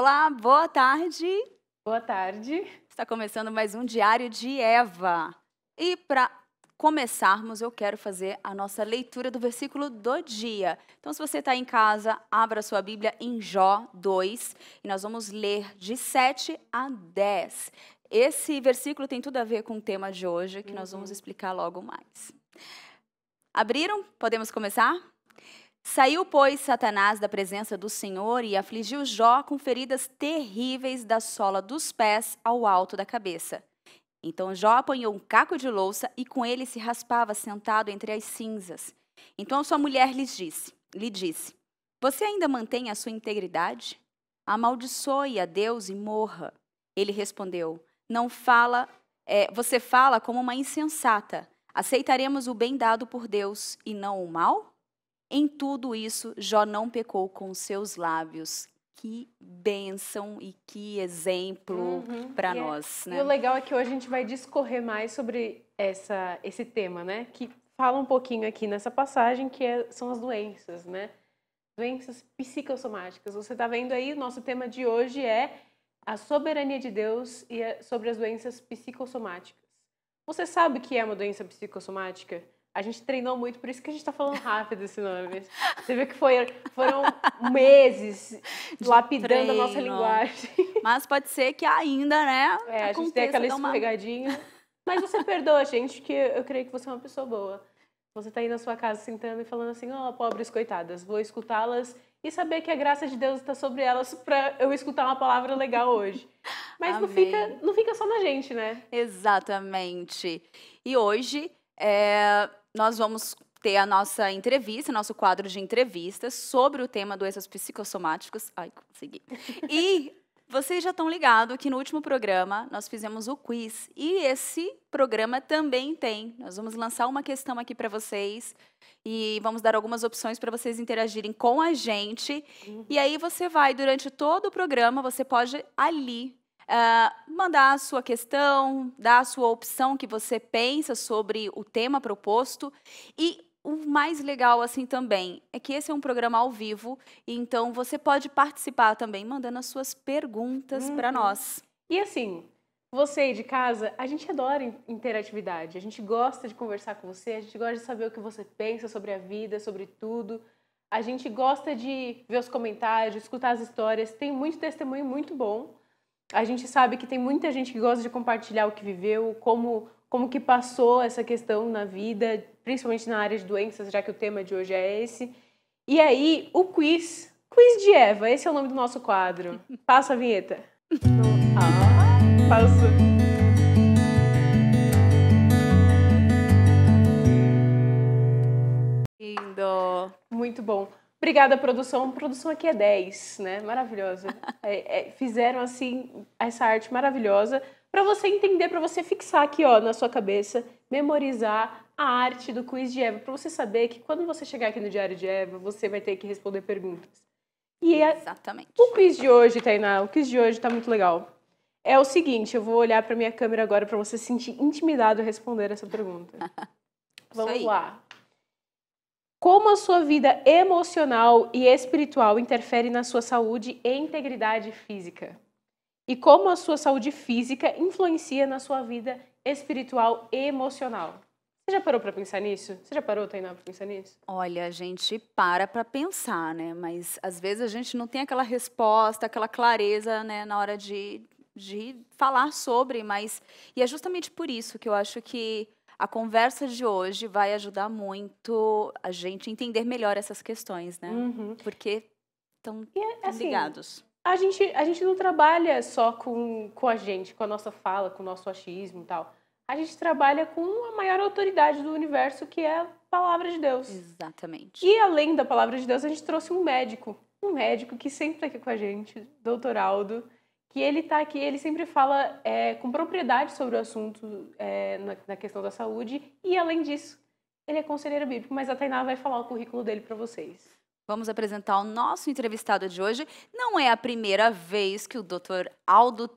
Olá, boa tarde. Boa tarde. Está começando mais um Diário de Eva. E para começarmos, eu quero fazer a nossa leitura do versículo do dia. Então, se você está em casa, abra sua Bíblia em Jó 2 e nós vamos ler de 7 a 10. Esse versículo tem tudo a ver com o tema de hoje, que uhum. nós vamos uhum. explicar logo mais. Abriram? Podemos começar? Saiu, pois, Satanás da presença do Senhor e afligiu Jó com feridas terríveis da sola dos pés ao alto da cabeça. Então Jó apanhou um caco de louça e com ele se raspava sentado entre as cinzas. Então sua mulher lhe disse: lhe disse: Você ainda mantém a sua integridade? Amaldiçoe a Deus e morra. Ele respondeu: Não fala, é, você fala como uma insensata. Aceitaremos o bem dado por Deus e não o mal? Em tudo isso, Jó não pecou com seus lábios. Que bênção e que exemplo uhum. para é- nós. É. Né? E o legal é que hoje a gente vai discorrer mais sobre essa, esse tema, né? Que fala um pouquinho aqui nessa passagem, que é, são as doenças, né? Doenças psicossomáticas. Você está vendo aí, o nosso tema de hoje é a soberania de Deus e é sobre as doenças psicossomáticas. Você sabe o que é uma doença psicossomática? A gente treinou muito, por isso que a gente tá falando rápido esse nome. Você viu que foi, foram meses lapidando treino. a nossa linguagem. Mas pode ser que ainda, né? É, a gente tem aquela escorregadinha. Uma... Mas você perdoa, gente, que eu creio que você é uma pessoa boa. Você tá aí na sua casa sentando e falando assim, ó, oh, pobres coitadas, vou escutá-las e saber que a graça de Deus está sobre elas para eu escutar uma palavra legal hoje. Mas não fica, não fica só na gente, né? Exatamente. E hoje é, nós vamos ter a nossa entrevista, nosso quadro de entrevistas sobre o tema doenças psicossomáticas. Ai, consegui. E vocês já estão ligados que no último programa nós fizemos o quiz e esse programa também tem. Nós vamos lançar uma questão aqui para vocês e vamos dar algumas opções para vocês interagirem com a gente. Uhum. E aí você vai durante todo o programa, você pode ali uh, mandar a sua questão, dar a sua opção que você pensa sobre o tema proposto e o mais legal assim também é que esse é um programa ao vivo, então você pode participar também mandando as suas perguntas uhum. para nós. E assim, você aí de casa, a gente adora interatividade, a gente gosta de conversar com você, a gente gosta de saber o que você pensa sobre a vida, sobre tudo. A gente gosta de ver os comentários, escutar as histórias, tem muito testemunho muito bom. A gente sabe que tem muita gente que gosta de compartilhar o que viveu, como como que passou essa questão na vida, principalmente na área de doenças, já que o tema de hoje é esse. E aí, o quiz. Quiz de Eva, esse é o nome do nosso quadro. Passa a vinheta. ah, Lindo. Muito bom. Obrigada, produção. Produção aqui é 10, né? Maravilhosa. É, é, fizeram, assim, essa arte maravilhosa para você entender, para você fixar aqui, ó, na sua cabeça, memorizar a arte do quiz de Eva, para você saber que quando você chegar aqui no Diário de Eva, você vai ter que responder perguntas. E a, é Exatamente. o quiz de hoje, Tainá, o quiz de hoje tá muito legal. É o seguinte, eu vou olhar para minha câmera agora para você se sentir intimidado a responder essa pergunta. Vamos lá como a sua vida emocional e espiritual interfere na sua saúde e integridade física. E como a sua saúde física influencia na sua vida espiritual e emocional. Você já parou para pensar nisso? Você já parou, Tainá, para pensar nisso? Olha, a gente para para pensar, né? Mas às vezes a gente não tem aquela resposta, aquela clareza, né, na hora de, de falar sobre, mas e é justamente por isso que eu acho que a conversa de hoje vai ajudar muito a gente entender melhor essas questões, né? Uhum. Porque estão é, assim, ligados. A gente, a gente não trabalha só com, com a gente, com a nossa fala, com o nosso achismo e tal. A gente trabalha com a maior autoridade do universo, que é a palavra de Deus. Exatamente. E além da palavra de Deus, a gente trouxe um médico. Um médico que sempre está aqui com a gente, doutor Aldo que ele está aqui, ele sempre fala é, com propriedade sobre o assunto é, na, na, questão da saúde e, além disso, ele é conselheiro bíblico, mas a Tainá vai falar o currículo dele para vocês. Vamos apresentar o nosso entrevistado de hoje. Não é a primeira vez que o Dr. Aldo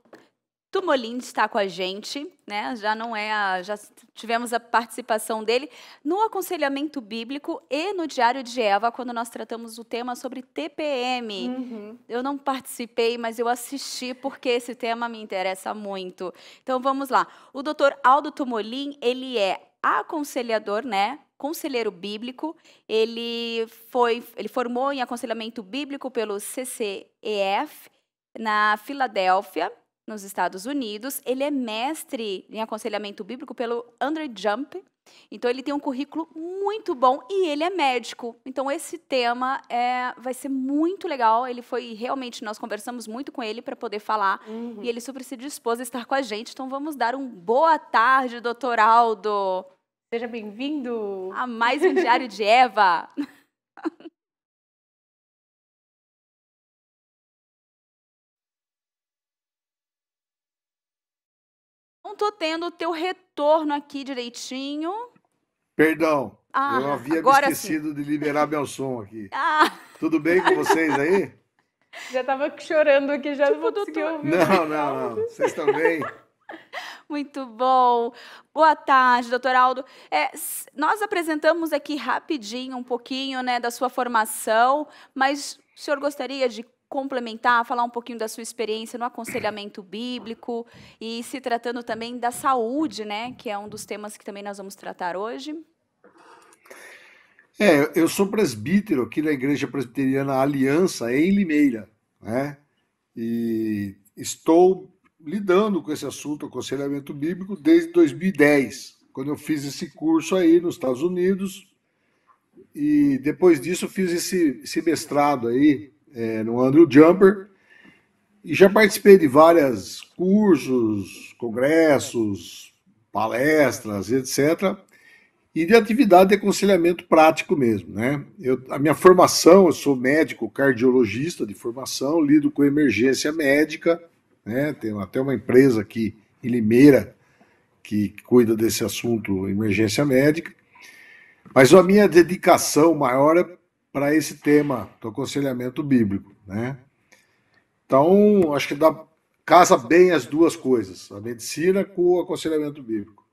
Tumolin está com a gente, né? Já não é a, já tivemos a participação dele no aconselhamento bíblico e no Diário de Eva quando nós tratamos o tema sobre TPM. Uhum. Eu não participei, mas eu assisti porque esse tema me interessa muito. Então vamos lá. O Dr. Aldo Tumolin, ele é aconselhador, né? Conselheiro bíblico. Ele foi, ele formou em aconselhamento bíblico pelo CCEF na Filadélfia nos Estados Unidos. Ele é mestre em aconselhamento bíblico pelo Andrew Jump. Então ele tem um currículo muito bom e ele é médico. Então esse tema é, vai ser muito legal. Ele foi realmente nós conversamos muito com ele para poder falar uhum. e ele super se dispôs a estar com a gente. Então vamos dar um boa tarde, Doutor Aldo. Seja bem-vindo a mais um diário de Eva. Estou tendo o teu retorno aqui direitinho. Perdão. Ah, eu havia esquecido sim. de liberar meu som aqui. Ah. Tudo bem com vocês aí? Já estava chorando aqui, já tipo, não conseguiu ouvir. Não, não, não. Vocês estão bem? Muito bom. Boa tarde, doutor Aldo. É, nós apresentamos aqui rapidinho um pouquinho né, da sua formação, mas o senhor gostaria de complementar, falar um pouquinho da sua experiência no aconselhamento bíblico e se tratando também da saúde, né, que é um dos temas que também nós vamos tratar hoje. É, eu sou presbítero aqui na Igreja Presbiteriana Aliança, em Limeira, né? E estou lidando com esse assunto, aconselhamento bíblico, desde 2010, quando eu fiz esse curso aí nos Estados Unidos. E depois disso fiz esse, esse mestrado aí, é, no Andrew Jumper, e já participei de vários cursos, congressos, palestras, etc., e de atividade de aconselhamento prático mesmo, né? Eu, a minha formação, eu sou médico cardiologista de formação, lido com emergência médica, né? Tenho até uma empresa aqui em Limeira que cuida desse assunto, emergência médica. Mas a minha dedicação maior é para esse tema do aconselhamento bíblico, né? Então, acho que dá casa bem as duas coisas, a medicina com o aconselhamento bíblico.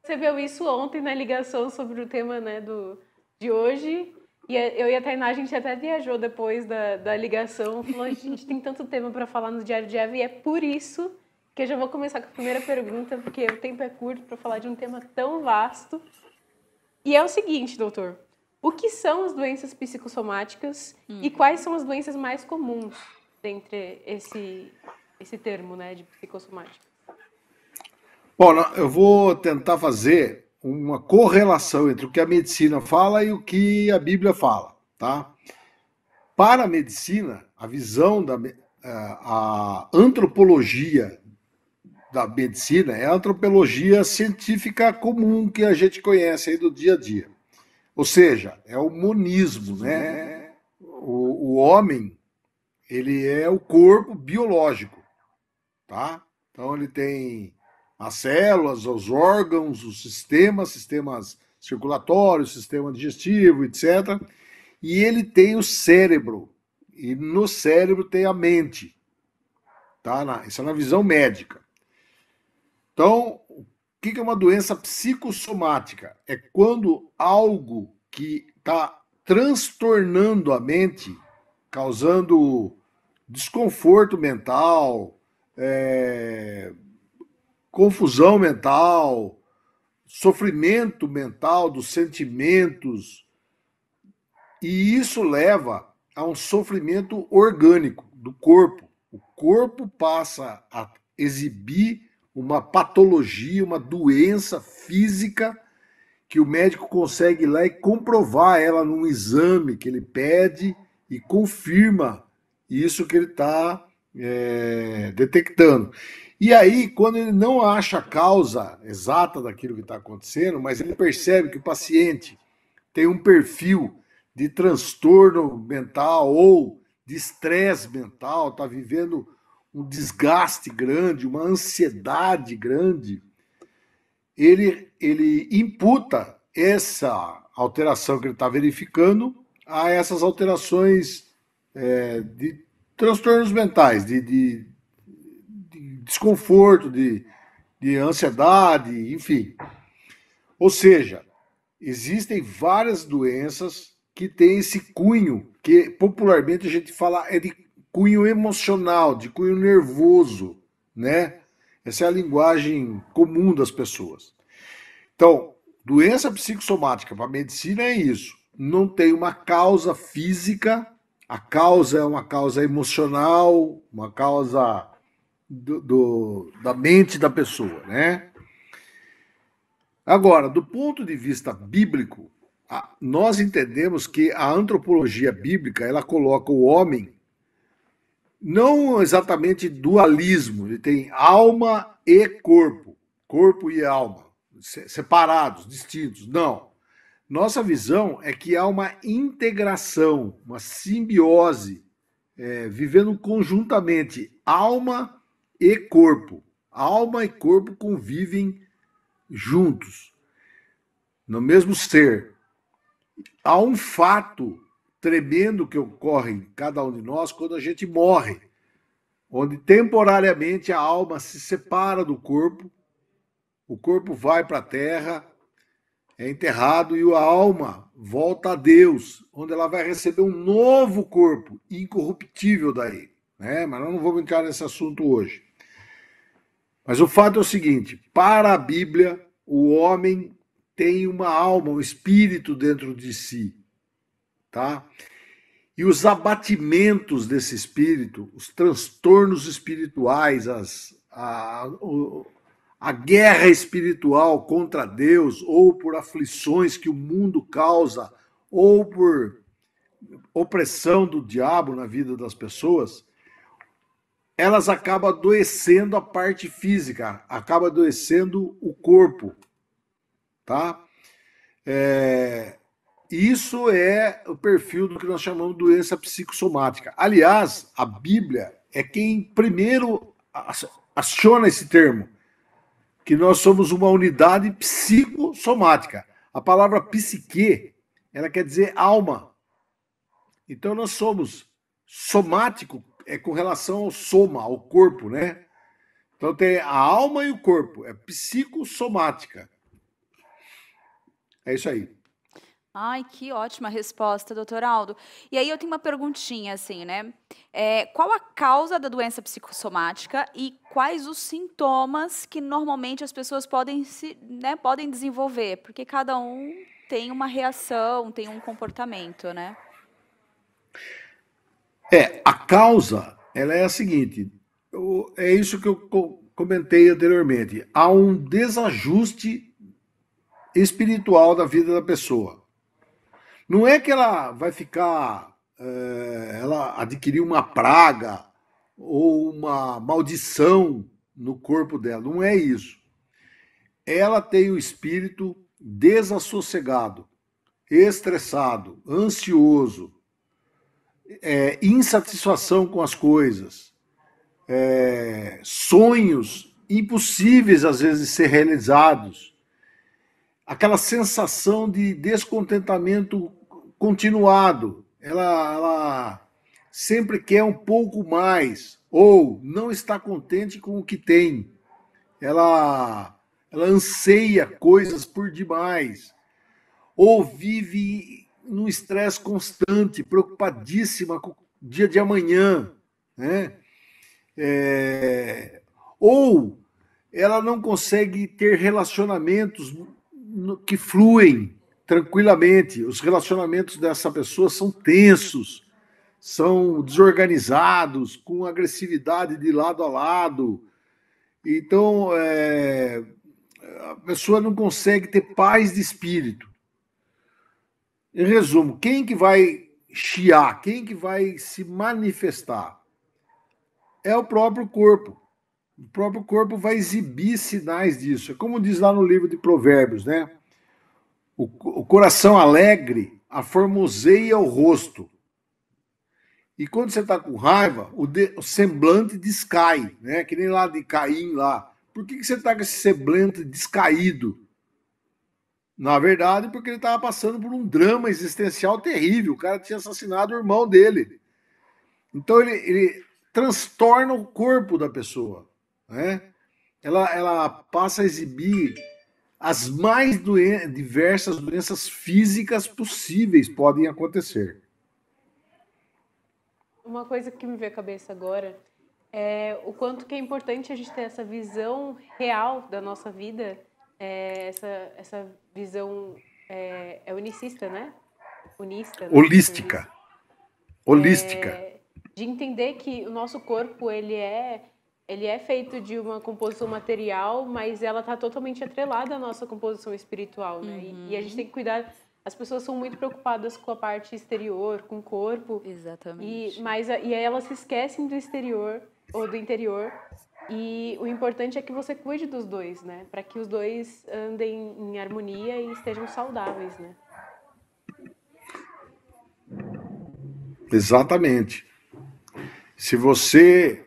Você viu isso ontem na ligação sobre o tema, né, do de hoje, e é, eu e a Tainá, a gente até viajou depois da, da ligação, falou, a gente tem tanto tema para falar no Diário de Eva, e é por isso que eu já vou começar com a primeira pergunta, porque o tempo é curto para falar de um tema tão vasto. E é o seguinte, doutor, o que são as doenças psicossomáticas hum. e uhum. quais são as doenças mais comuns dentre esse, esse termo né, de psicossomática? Bom, eu vou tentar fazer uma correlação entre o que a medicina fala e o que a Bíblia fala, tá? Para a medicina, a visão da eh, a antropologia da medicina é a antropologia científica comum que a gente conhece aí do dia a dia. Ou seja, é o monismo, né? O, o homem, ele é o corpo biológico, tá? Então ele tem as células, os órgãos, os sistemas, sistemas circulatórios, sistema digestivo, etc. E ele tem o cérebro, e no cérebro tem a mente, tá? isso é na visão médica. Então, o que é uma doença psicossomática? É quando algo que está transtornando a mente, causando desconforto mental, é, confusão mental, sofrimento mental dos sentimentos, e isso leva a um sofrimento orgânico do corpo. O corpo passa a exibir uma patologia, uma doença física que o médico consegue ir lá e comprovar ela num exame que ele pede e confirma isso que ele está é, detectando. E aí, quando ele não acha a causa exata daquilo que está acontecendo, mas ele percebe que o paciente tem um perfil de transtorno mental ou de estresse mental, está vivendo um desgaste grande, uma ansiedade grande, ele, ele imputa essa alteração que ele está verificando a essas alterações é, de transtornos mentais, de, de, de desconforto, de, de ansiedade, enfim. Ou seja, existem várias doenças que têm esse cunho, que popularmente a gente fala é de cunho emocional, de cunho nervoso, né? Essa é a linguagem comum das pessoas. Então, doença psicossomática para a medicina é isso. Não tem uma causa física, a causa é uma causa emocional, uma causa do, do, da mente da pessoa, né? Agora, do ponto de vista bíblico, nós entendemos que a antropologia bíblica ela coloca o homem não exatamente dualismo, ele tem alma e corpo, corpo e alma, separados, distintos. Não. Nossa visão é que há uma integração, uma simbiose, é, vivendo conjuntamente alma e corpo. Alma e corpo convivem juntos, no mesmo ser. Há um fato tremendo que ocorre em cada um de nós quando a gente morre, onde temporariamente a alma se separa do corpo, o corpo vai para a terra, é enterrado e a alma volta a Deus, onde ela vai receber um novo corpo, incorruptível daí. Né? Mas nós não vamos entrar nesse assunto hoje. Mas o fato é o seguinte: para a Bíblia, o homem tem uma alma, um espírito dentro de si tá? E os abatimentos desse espírito, os transtornos espirituais, as, a, o, a guerra espiritual contra Deus, ou por aflições que o mundo causa, ou por opressão do diabo na vida das pessoas, elas acabam adoecendo a parte física, acaba adoecendo o corpo, tá? É, isso é o perfil do que nós chamamos de doença psicossomática. Aliás, a Bíblia é quem primeiro aciona esse termo, que nós somos uma unidade psicossomática. A palavra psique, ela quer dizer alma. Então nós somos somático é com relação ao soma, ao corpo, né? Então tem a alma e o corpo, é psicossomática. É isso aí. Ai, que ótima resposta, doutor Aldo. E aí eu tenho uma perguntinha, assim, né? É, qual a causa da doença psicossomática e quais os sintomas que normalmente as pessoas podem, se, né, podem desenvolver? Porque cada um tem uma reação, tem um comportamento, né? É, a causa, ela é a seguinte, eu, é isso que eu comentei anteriormente, há um desajuste espiritual da vida da pessoa não é que ela vai ficar, é, ela adquiriu uma praga ou uma maldição no corpo dela, não é isso. Ela tem o espírito desassossegado, estressado, ansioso, é, insatisfação com as coisas, é, sonhos impossíveis às vezes de ser realizados aquela sensação de descontentamento continuado. Ela, ela sempre quer um pouco mais ou não está contente com o que tem. Ela, ela anseia coisas por demais ou vive num estresse constante, preocupadíssima com o dia de amanhã, né? É... ou ela não consegue ter relacionamentos que fluem tranquilamente. Os relacionamentos dessa pessoa são tensos, são desorganizados, com agressividade de lado a lado. Então, é, a pessoa não consegue ter paz de espírito. Em resumo, quem que vai chiar, quem que vai se manifestar? É o próprio corpo. O próprio corpo vai exibir sinais disso. É como diz lá no livro de Provérbios, né? O, o coração alegre aformoseia o rosto. E quando você está com raiva, o, de, o, semblante descai, né? Que nem lá de Caim lá. Por que, que você está com esse semblante descaído? Na verdade, porque ele estava passando por um drama existencial terrível. O cara tinha assassinado o irmão dele. Então ele, ele transtorna o corpo da pessoa. Né? Ela, ela passa a exibir as mais doen diversas doenças físicas possíveis podem acontecer. Uma coisa que me veio à cabeça agora é o quanto que é importante a gente ter essa visão real da nossa vida, é, essa, essa visão é, é unicista, né? Unista. Né? Holística. É, Holística. É, de entender que o nosso corpo ele é ele é feito de uma composição material, mas ela está totalmente atrelada à nossa composição espiritual, né? Uhum. E, e, a gente tem que cuidar. As pessoas são muito preocupadas com a parte exterior, com o corpo. Exatamente. E, mas, e elas se esquecem do exterior ou do interior. E o importante é que você cuide dos dois, né? Para que os dois andem em harmonia e estejam saudáveis, né? Exatamente. Se você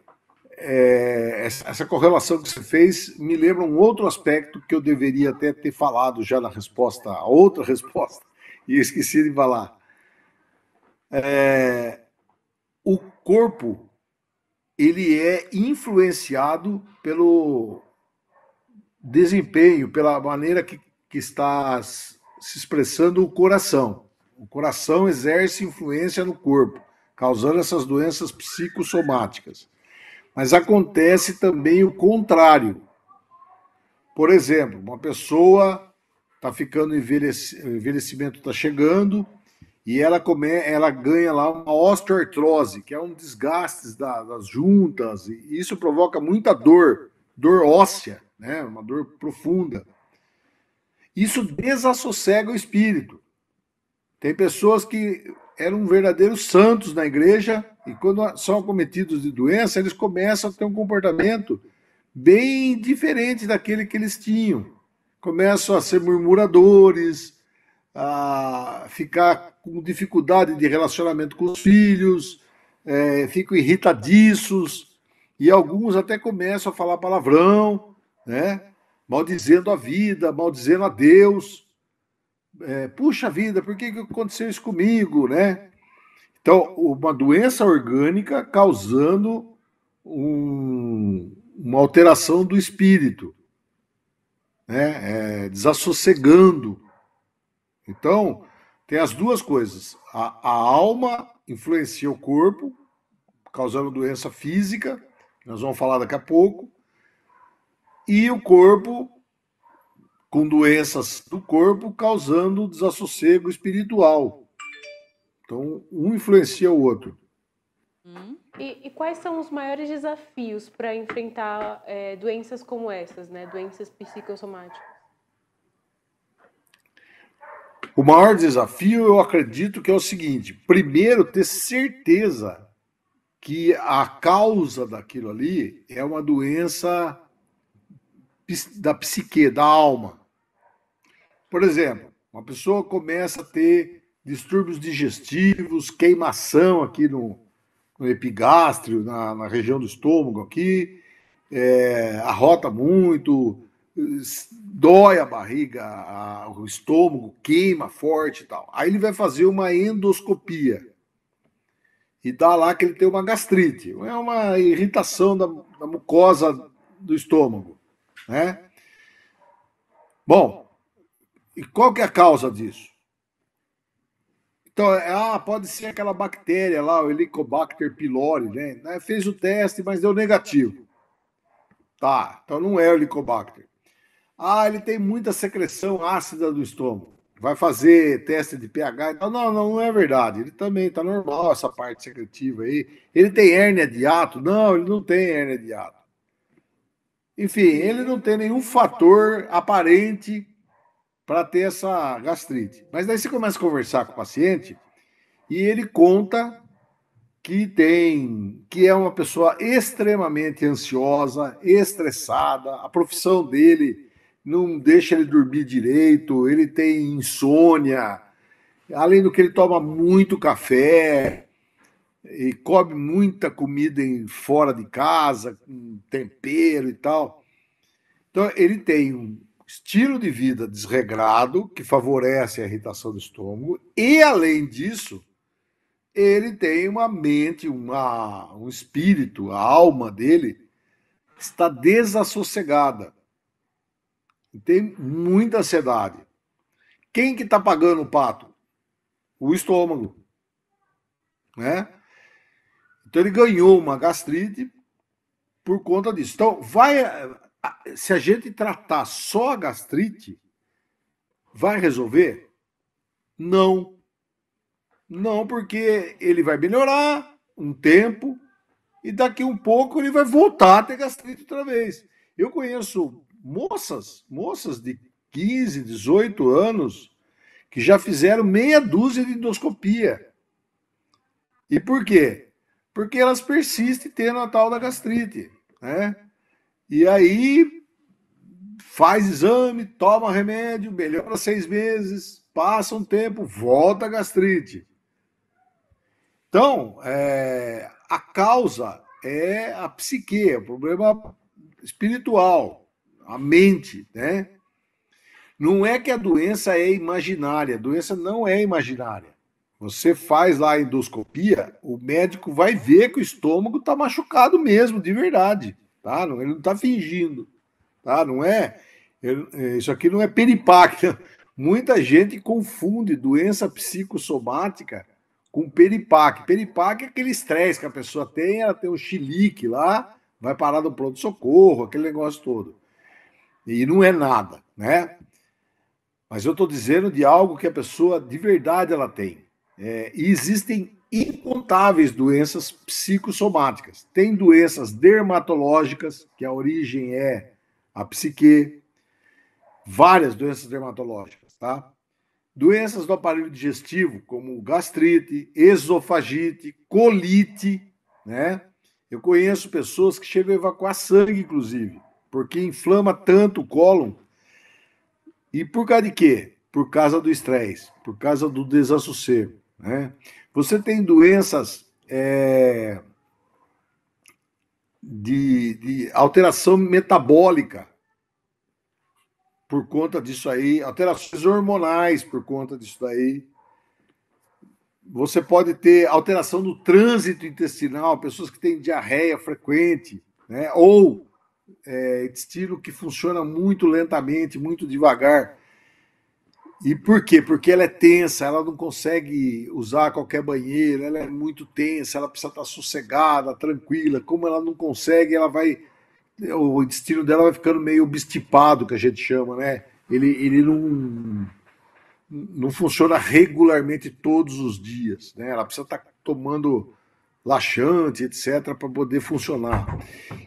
é, essa correlação que você fez me lembra um outro aspecto que eu deveria até ter falado já na resposta, a outra resposta, e esqueci de falar. É, o corpo ele é influenciado pelo desempenho, pela maneira que, que está se expressando o coração. O coração exerce influência no corpo, causando essas doenças psicossomáticas. Mas acontece também o contrário. Por exemplo, uma pessoa está ficando envelhec... envelhecimento está chegando e ela come, ela ganha lá uma osteoartrose, que é um desgaste das juntas, e isso provoca muita dor, dor óssea, né? uma dor profunda. Isso desassossega o espírito. Tem pessoas que eram verdadeiros santos na igreja, e quando são acometidos de doença, eles começam a ter um comportamento bem diferente daquele que eles tinham. Começam a ser murmuradores, a ficar com dificuldade de relacionamento com os filhos, é, ficam irritadiços, e alguns até começam a falar palavrão, né? maldizendo a vida, maldizendo a Deus é, puxa vida, por que, que aconteceu isso comigo, né? Então, uma doença orgânica causando um, uma alteração do espírito, né? É, desassossegando. Então, tem as duas coisas. A, a, alma influencia o corpo, causando doença física, nós vamos falar daqui a pouco, e o corpo com doenças do corpo, causando desassossego espiritual. Então, um influencia o outro. Hum. E, e, quais são os maiores desafios para enfrentar é, doenças como essas, né? doenças psicossomáticas? O maior desafio, eu acredito que é o seguinte: primeiro, ter certeza que a causa daquilo ali é uma doença da psique, da alma. Por exemplo, uma pessoa começa a ter distúrbios digestivos, queimação aqui no, no epigástrio, na, na, região do estômago aqui, é, arrota muito, dói a barriga, a, o estômago queima forte e tal. Aí ele vai fazer uma endoscopia e dá lá que ele tem uma gastrite, é uma irritação da, da mucosa do estômago, né? Bom, e qual que é a causa disso? Então, é, ah, pode ser aquela bactéria lá, o Helicobacter pylori, né? né? Fez o teste, mas deu negativo. Tá, então não é o Helicobacter. Ah, ele tem muita secreção ácida do estômago. Vai fazer teste de pH. Não, não, não é verdade. Ele também está normal essa parte secretiva aí. Ele tem hérnia de ato? Não, ele não tem hérnia de ato. Enfim, ele não tem nenhum fator aparente para ter essa gastrite. Mas daí você começa a conversar com o paciente e ele conta que tem, que é uma pessoa extremamente ansiosa, estressada, a profissão dele não deixa ele dormir direito, ele tem insônia, além do que ele toma muito café e come muita comida em, fora de casa, com tempero e tal. Então ele tem um estilo de vida desregrado, que favorece a irritação do estômago, e além disso, ele tem uma mente, uma, um espírito, a alma dele está desassossegada. Tem muita ansiedade. Quem que está pagando o pato? O estômago. Né? Então ele ganhou uma gastrite por conta disso. Então vai se a gente tratar só a gastrite, vai resolver? Não. Não, porque ele vai melhorar um tempo e daqui um pouco ele vai voltar a ter gastrite outra vez. Eu conheço moças, moças de 15, 18 anos que já fizeram meia dúzia de endoscopia. E por quê? Porque elas persistem tendo a tal da gastrite, né? E aí faz exame, toma remédio, melhora seis meses, passa um tempo, volta a gastrite. Então, é, a causa é a psique, é o problema espiritual, a mente, né? Não é que a doença é imaginária, a doença não é imaginária. Você faz lá a endoscopia, o médico vai ver que o estômago está machucado mesmo, de verdade. Tá? Não, ele não está fingindo. Tá? Não é, ele, é, isso aqui não é peripáquia. Muita gente confunde doença psicossomática com peripaque. Peripaque é aquele estresse que a pessoa tem, ela tem um chilique lá, vai parar no pronto-socorro, aquele negócio todo. E não é nada, né? Mas eu estou dizendo de algo que a pessoa de verdade ela tem. É, e existem incontáveis doenças psicossomáticas. Tem doenças dermatológicas, que a origem é a psique, várias doenças dermatológicas, tá? Doenças do aparelho digestivo, como gastrite, esofagite, colite, né? Eu conheço pessoas que chegam a evacuar sangue, inclusive, porque inflama tanto o cólon. E por causa de quê? Por causa do estresse, por causa do desassossego, né? Você tem doenças é, de, de alteração metabólica por conta disso aí, alterações hormonais por conta disso daí. Você pode ter alteração no trânsito intestinal, pessoas que têm diarreia frequente, né? ou é, intestino que funciona muito lentamente, muito devagar. E por quê? Porque ela é tensa, ela não consegue usar qualquer banheiro, ela é muito tensa, ela precisa estar sossegada, tranquila. Como ela não consegue, ela vai. O intestino dela vai ficando meio obstipado, que a gente chama, né? Ele, ele não, não funciona regularmente todos os dias, né? Ela precisa estar tomando laxante, etc., para poder funcionar.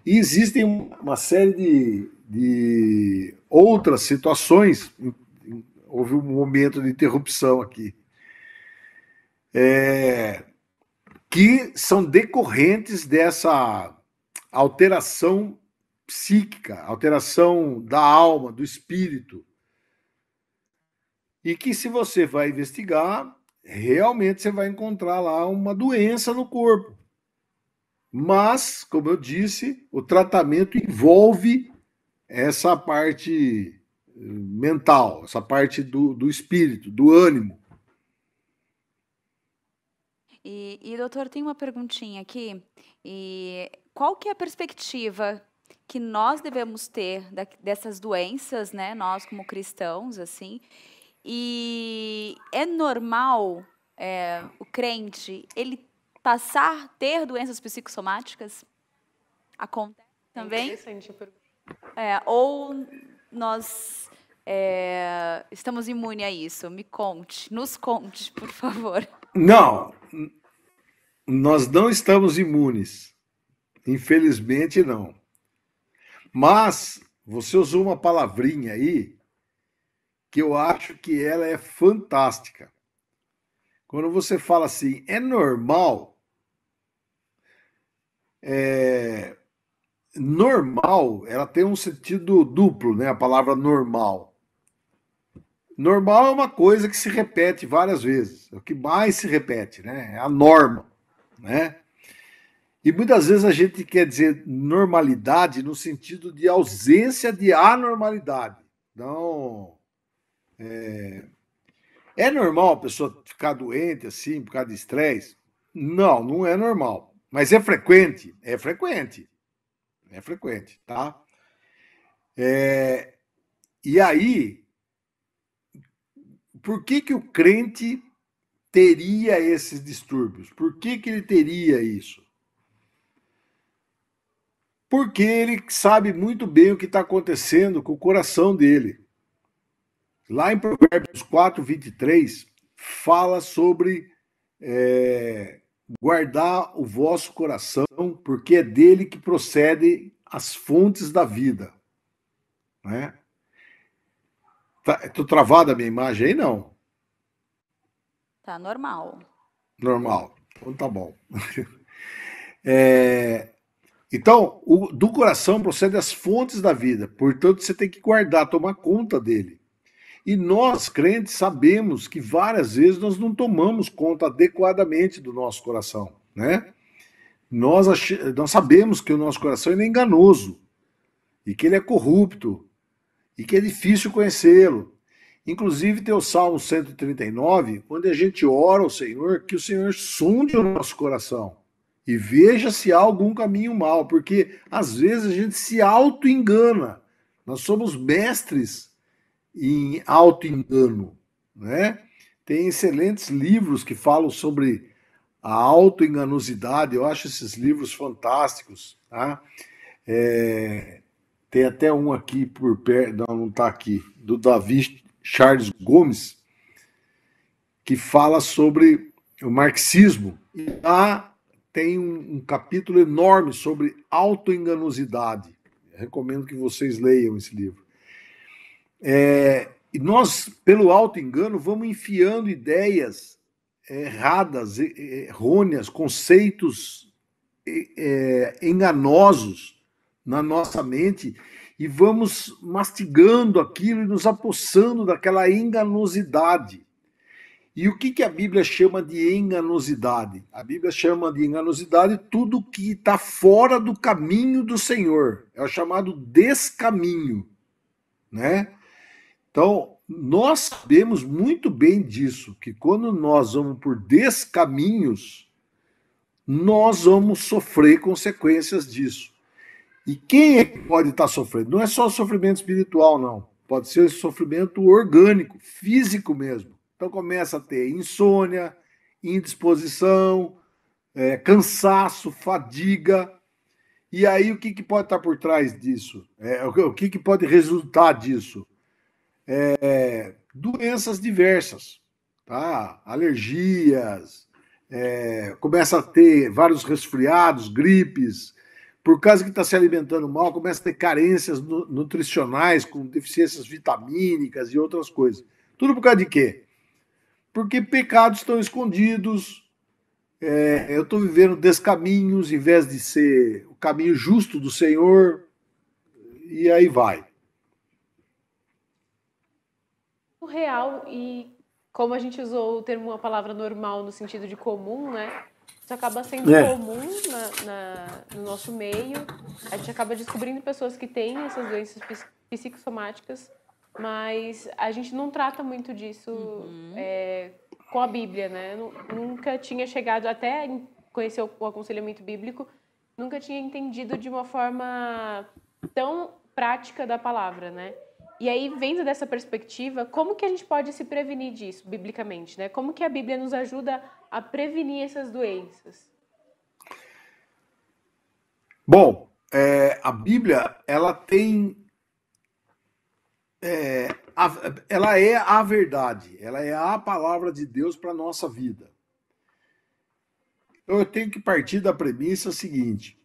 E existem uma série de, de outras situações houve um momento de interrupção aqui. É, que são decorrentes dessa alteração psíquica, alteração da alma, do espírito. E que, se você vai investigar, realmente você vai encontrar lá uma doença no corpo. Mas, como eu disse, o tratamento envolve essa parte mental, essa parte do, do espírito, do ânimo. E, e, doutor, tem uma perguntinha aqui. E qual que é a perspectiva que nós devemos ter da, dessas doenças, né? Nós como cristãos, assim. E é normal é, o crente ele passar ter doenças psicossomáticas? Acontece também? É ou nós é, estamos imunes a isso? Me conte, nos conte, por favor. Não, nós não estamos imunes. Infelizmente, não. Mas você usou uma palavrinha aí que eu acho que ela é fantástica. Quando você fala assim, é normal, é, normal, ela tem um sentido duplo, né? A palavra normal. Normal é uma coisa que se repete várias vezes, é o que mais se repete, né? É a norma, né? E muitas vezes a gente quer dizer normalidade no sentido de ausência de anormalidade. Então, é, é normal a pessoa ficar doente assim por causa de estresse? Não, não é normal. Mas é frequente, é frequente. É frequente, tá? É, e aí, por que, que o crente teria esses distúrbios? Por que, que ele teria isso? Porque ele sabe muito bem o que está acontecendo com o coração dele. Lá em Provérbios 4, 23, fala sobre é, guardar o vosso coração, porque é dele que procedem as fontes da vida. Né? Tá, tô travada a minha imagem aí, não? Tá normal. Normal. Então tá bom. É, então, o, do coração procede as fontes da vida. Portanto, você tem que guardar, tomar conta dele. E nós, crentes, sabemos que várias vezes nós não tomamos conta adequadamente do nosso coração, né? Nós, ach... nós sabemos que o nosso coração é enganoso, e que ele é corrupto, e que é difícil conhecê-lo. Inclusive tem o Salmo 139, onde a gente ora ao Senhor, que o Senhor sonde o nosso coração e veja se há algum caminho mal, porque às vezes a gente se auto-engana. Nós somos mestres em autoengano, engano Né? Tem excelentes livros que falam sobre a autoenganosidade. eu acho esses livros fantásticos. Tá? É, tem até um aqui por perto, não, não está aqui, do Davi Charles Gomes, que fala sobre o marxismo. E lá tem um, um capítulo enorme sobre autoenganosidade. Recomendo que vocês leiam esse livro. É, nós, pelo alto engano, vamos enfiando ideias é, erradas, errôneas, conceitos é, enganosos na nossa mente e vamos mastigando aquilo e nos apossando daquela enganosidade. E o que, que a Bíblia chama de enganosidade? A Bíblia chama de enganosidade tudo que está fora do caminho do Senhor. É o chamado descaminho, né? Então, nós sabemos muito bem disso, que quando nós vamos por descaminhos, nós vamos sofrer consequências disso. E quem é que pode estar sofrendo? Não é só sofrimento espiritual, não. Pode ser sofrimento orgânico, físico mesmo. Então começa a ter insônia, indisposição, é, cansaço, fadiga. E aí o que, que pode estar por trás disso? É, o que, que pode resultar disso? é, doenças diversas, tá? Alergias, é, começa a ter vários resfriados, gripes, por causa que está se alimentando mal, começa a ter carências nutricionais, com deficiências vitamínicas e outras coisas. Tudo por causa de quê? Porque pecados estão escondidos. É, eu estou vivendo descaminhos, em vez de ser o caminho justo do Senhor, e aí vai. real e como a gente usou o termo, a palavra normal no sentido de comum, né? Isso acaba sendo é. comum na, na, no nosso meio. A gente acaba descobrindo pessoas que têm essas doenças psicossomáticas, mas a gente não trata muito disso uhum. é, com a Bíblia, né? Nunca tinha chegado até conhecer o aconselhamento bíblico, nunca tinha entendido de uma forma tão prática da palavra, né? E aí, vendo dessa perspectiva, como que a gente pode se prevenir disso, biblicamente? Né? Como que a Bíblia nos ajuda a prevenir essas doenças? Bom, é, a Bíblia, ela tem... É, a, ela é a verdade, ela é a palavra de Deus para a nossa vida. Então Eu tenho que partir da premissa seguinte,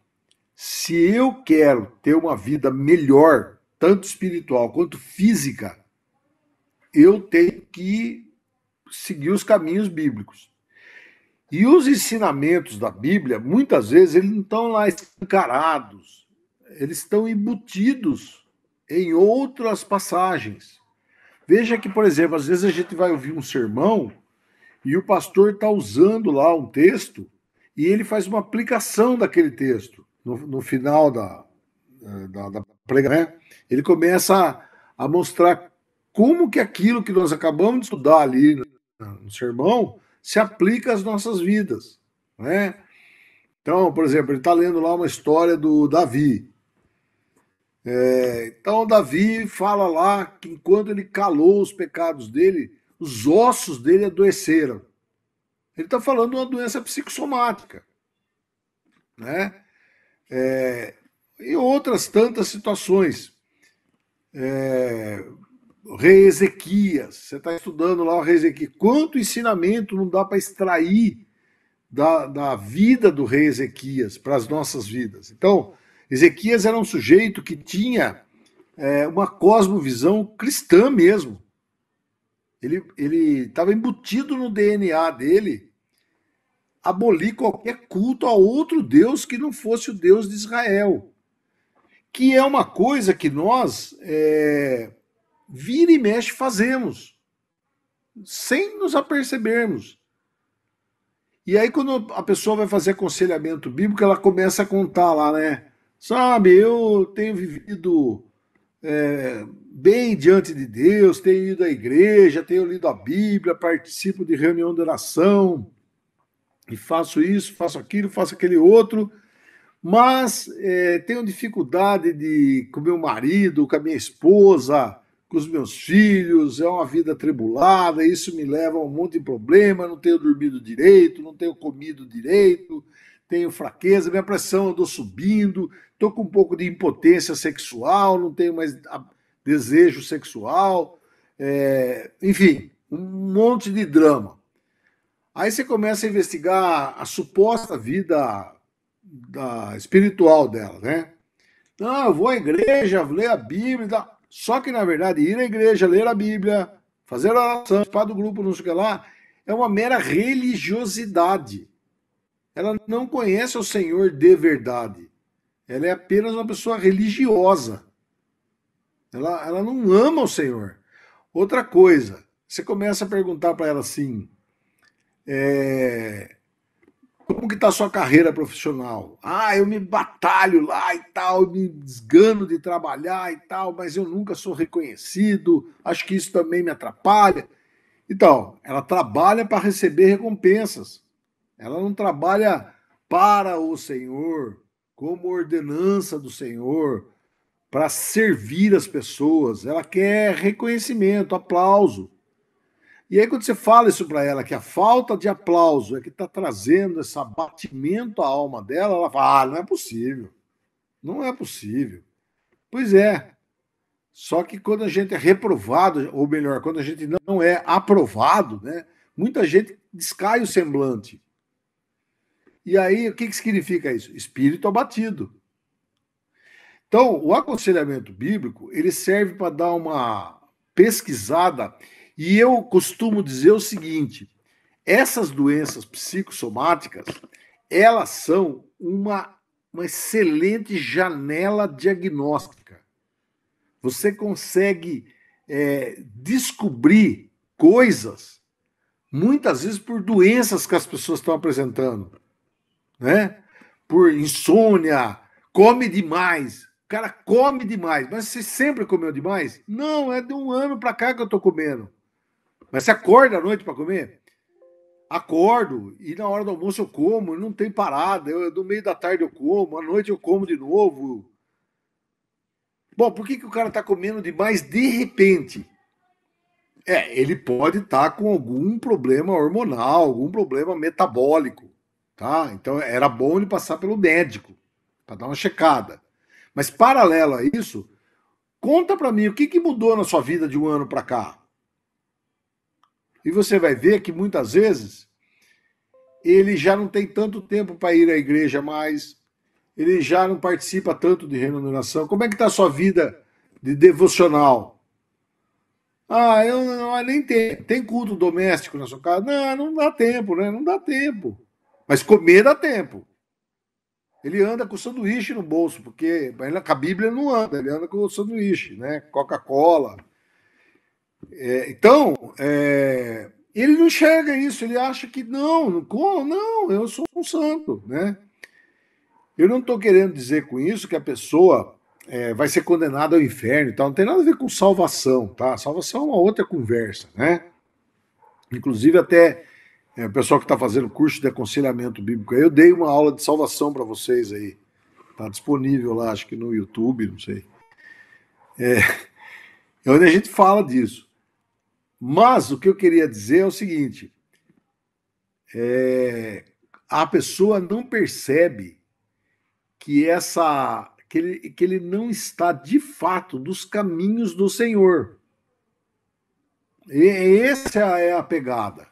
se eu quero ter uma vida melhor tanto espiritual quanto física, eu tenho que seguir os caminhos bíblicos. E os ensinamentos da Bíblia, muitas vezes, eles não estão lá encarados, eles estão embutidos em outras passagens. Veja que, por exemplo, às vezes a gente vai ouvir um sermão e o pastor está usando lá um texto e ele faz uma aplicação daquele texto no, no final da, eh, da, da prega, né? ele começa a, a, mostrar como que aquilo que nós acabamos de estudar ali no, no sermão se aplica às nossas vidas, né? Então, por exemplo, ele está lendo lá uma história do Davi. É, então, Davi fala lá que enquanto ele calou os pecados dele, os ossos dele adoeceram. Ele está falando de uma doença psicossomática, né? É, e outras tantas situações. É, rei Ezequias, você está estudando lá o rei Ezequias. Quanto ensinamento não dá para extrair da, da vida do rei Ezequias para as nossas vidas? Então, Ezequias era um sujeito que tinha é, uma cosmovisão cristã mesmo. Ele estava embutido no DNA dele abolir qualquer culto a outro Deus que não fosse o Deus de Israel que é uma coisa que nós, é, vira e mexe, fazemos, sem nos apercebermos. E aí, quando a pessoa vai fazer aconselhamento bíblico, ela começa a contar lá, né? Sabe, eu tenho vivido é, bem diante de Deus, tenho ido à igreja, tenho lido a Bíblia, participo de reunião de oração, e faço isso, faço aquilo, faço aquele outro mas é, tenho dificuldade de com meu marido, com a minha esposa, com os meus filhos, é uma vida atribulada, isso me leva a um monte de problema, não tenho dormido direito, não tenho comido direito, tenho fraqueza, minha pressão andou subindo, estou com um pouco de impotência sexual, não tenho mais desejo sexual, é, enfim, um monte de drama. Aí você começa a investigar a suposta vida da espiritual dela, né? Não, eu vou à igreja, ler a Bíblia. Só que, na verdade, ir à igreja, ler a Bíblia, fazer a oração, participar do grupo, não sei o que lá, é uma mera religiosidade. Ela não conhece o Senhor de verdade. Ela é apenas uma pessoa religiosa. Ela, ela não ama o Senhor. Outra coisa, você começa a perguntar para ela assim: é, como que está sua carreira profissional? Ah, eu me batalho lá e tal, me desgano de trabalhar e tal, mas eu nunca sou reconhecido, acho que isso também me atrapalha. Então, ela trabalha para receber recompensas. Ela não trabalha para o Senhor, como ordenança do Senhor, para servir as pessoas. Ela quer reconhecimento, aplauso. E aí, quando você fala isso para ela, que a falta de aplauso é que está trazendo esse abatimento à alma dela, ela fala: ah, não é possível. Não é possível. Pois é. Só que quando a gente é reprovado, ou melhor, quando a gente não é aprovado, né, muita gente descai o semblante. E aí, o que, que significa isso? Espírito abatido. Então, o aconselhamento bíblico ele serve para dar uma pesquisada e eu costumo dizer o seguinte: essas doenças psicossomáticas, elas são uma, uma excelente janela diagnóstica. Você consegue é, descobrir coisas, muitas vezes por doenças que as pessoas estão apresentando, né? Por insônia, come demais. O cara come demais, mas você sempre comeu demais? Não, é de um ano para cá que eu tô comendo. Mas você acorda à noite para comer? Acordo e na hora do almoço eu como, não tem parada. Eu, no meio da tarde eu como, à noite eu como de novo. Bom, por que, que o cara está comendo demais de repente? É, ele pode estar tá com algum problema hormonal, algum problema metabólico, tá? Então era bom ele passar pelo médico para dar uma checada. Mas paralelo a isso, conta para mim o que, que mudou na sua vida de um ano para cá? E você vai ver que muitas vezes ele já não tem tanto tempo para ir à igreja mais, ele já não participa tanto de remuneração. Como é que está a sua vida de devocional? Ah, eu não, nem tenho. Tem culto doméstico na sua casa? Não, não dá tempo, né? Não dá tempo. Mas comer dá tempo. Ele anda com sanduíche no bolso, porque com a Bíblia não anda, ele anda com sanduíche, né? Coca-Cola, é, então, é, ele não enxerga isso, ele acha que não, não, eu sou um santo, né? Eu não estou querendo dizer com isso que a pessoa é, vai ser condenada ao inferno e tal, não tem nada a ver com salvação, tá? Salvação é uma outra conversa, né? Inclusive, até é, o pessoal que está fazendo curso de aconselhamento bíblico, eu dei uma aula de salvação para vocês aí. Está disponível lá, acho que no YouTube, não sei. É, é onde a gente fala disso. Mas o que eu queria dizer é o seguinte: é, a pessoa não percebe que essa que ele, que ele não está de fato dos caminhos do Senhor. E essa é a pegada.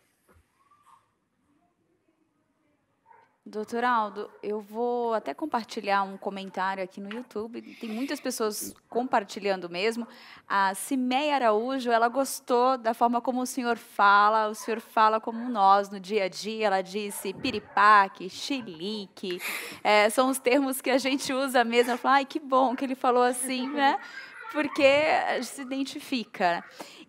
Doutor Aldo, eu vou até compartilhar um comentário aqui no YouTube. Tem muitas pessoas compartilhando mesmo. A Cimeia Araújo, ela gostou da forma como o senhor fala. O senhor fala como nós no dia a dia. Ela disse piripaque, chilique. É, são os termos que a gente usa mesmo. Ela falou, ai, que bom que ele falou assim, né? Porque se identifica.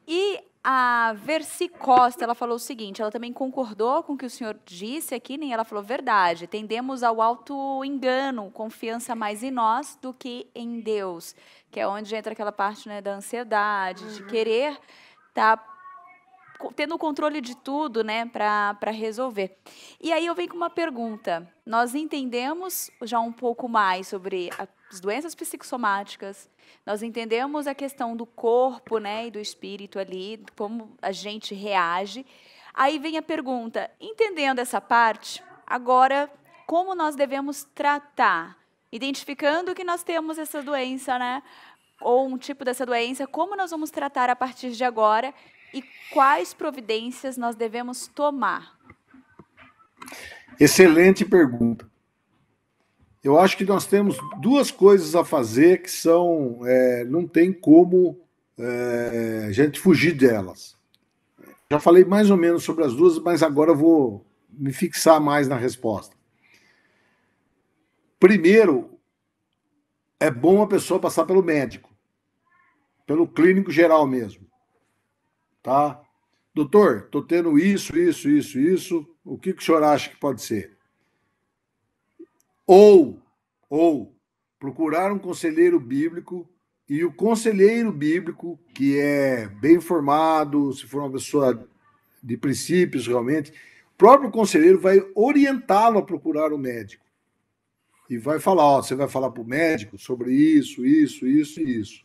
E a Versi Costa, ela falou o seguinte, ela também concordou com o que o senhor disse aqui, nem ela falou verdade. Tendemos ao alto engano, confiança mais em nós do que em Deus, que é onde entra aquela parte né, da ansiedade, uhum. de querer estar tá tendo o controle de tudo, né, para resolver. E aí eu venho com uma pergunta. Nós entendemos já um pouco mais sobre a as doenças psicossomáticas, nós entendemos a questão do corpo né, e do espírito ali, como a gente reage. Aí vem a pergunta: entendendo essa parte, agora como nós devemos tratar? Identificando que nós temos essa doença, né? Ou um tipo dessa doença, como nós vamos tratar a partir de agora e quais providências nós devemos tomar? Excelente pergunta eu acho que nós temos duas coisas a fazer que são. É, não tem como é, a gente fugir delas. Já falei mais ou menos sobre as duas, mas agora vou me fixar mais na resposta. Primeiro, é bom a pessoa passar pelo médico, pelo clínico geral mesmo. Tá? Doutor, estou tendo isso, isso, isso, isso. O que, que o senhor acha que pode ser? Ou, ou procurar um conselheiro bíblico e o conselheiro bíblico, que é bem formado, se for uma pessoa de princípios realmente, o próprio conselheiro vai orientá-lo a procurar o médico. E vai falar: ó, você vai falar para o médico sobre isso, isso, isso e isso.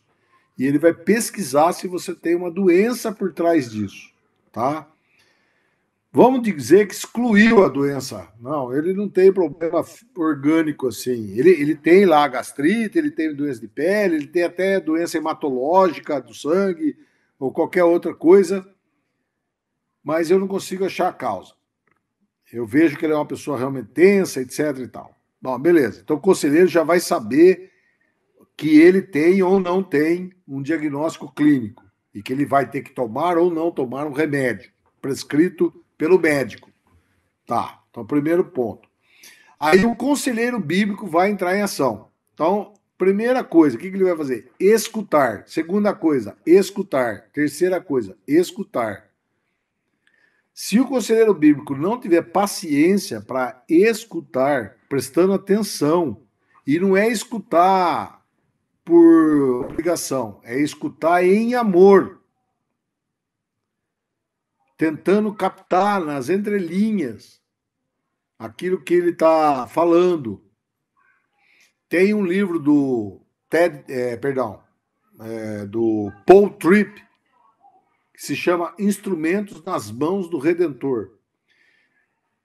E ele vai pesquisar se você tem uma doença por trás disso, tá? vamos dizer que excluiu a doença. Não, ele não tem problema orgânico assim. Ele, ele tem lá gastrite, ele tem doença de pele, ele tem até doença hematológica do sangue ou qualquer outra coisa, mas eu não consigo achar a causa. Eu vejo que ele é uma pessoa realmente tensa, etc e tal. Bom, beleza. Então o conselheiro já vai saber que ele tem ou não tem um diagnóstico clínico e que ele vai ter que tomar ou não tomar um remédio prescrito pelo médico. Tá, então primeiro ponto. Aí o conselheiro bíblico vai entrar em ação. Então, primeira coisa, o que, que ele vai fazer? Escutar. Segunda coisa, escutar. Terceira coisa, escutar. Se o conselheiro bíblico não tiver paciência para escutar, prestando atenção, e não é escutar por obrigação, é escutar em amor tentando captar nas entrelinhas aquilo que ele está falando. Tem um livro do Ted, é, perdão, é, do Paul Tripp que se chama Instrumentos nas Mãos do Redentor.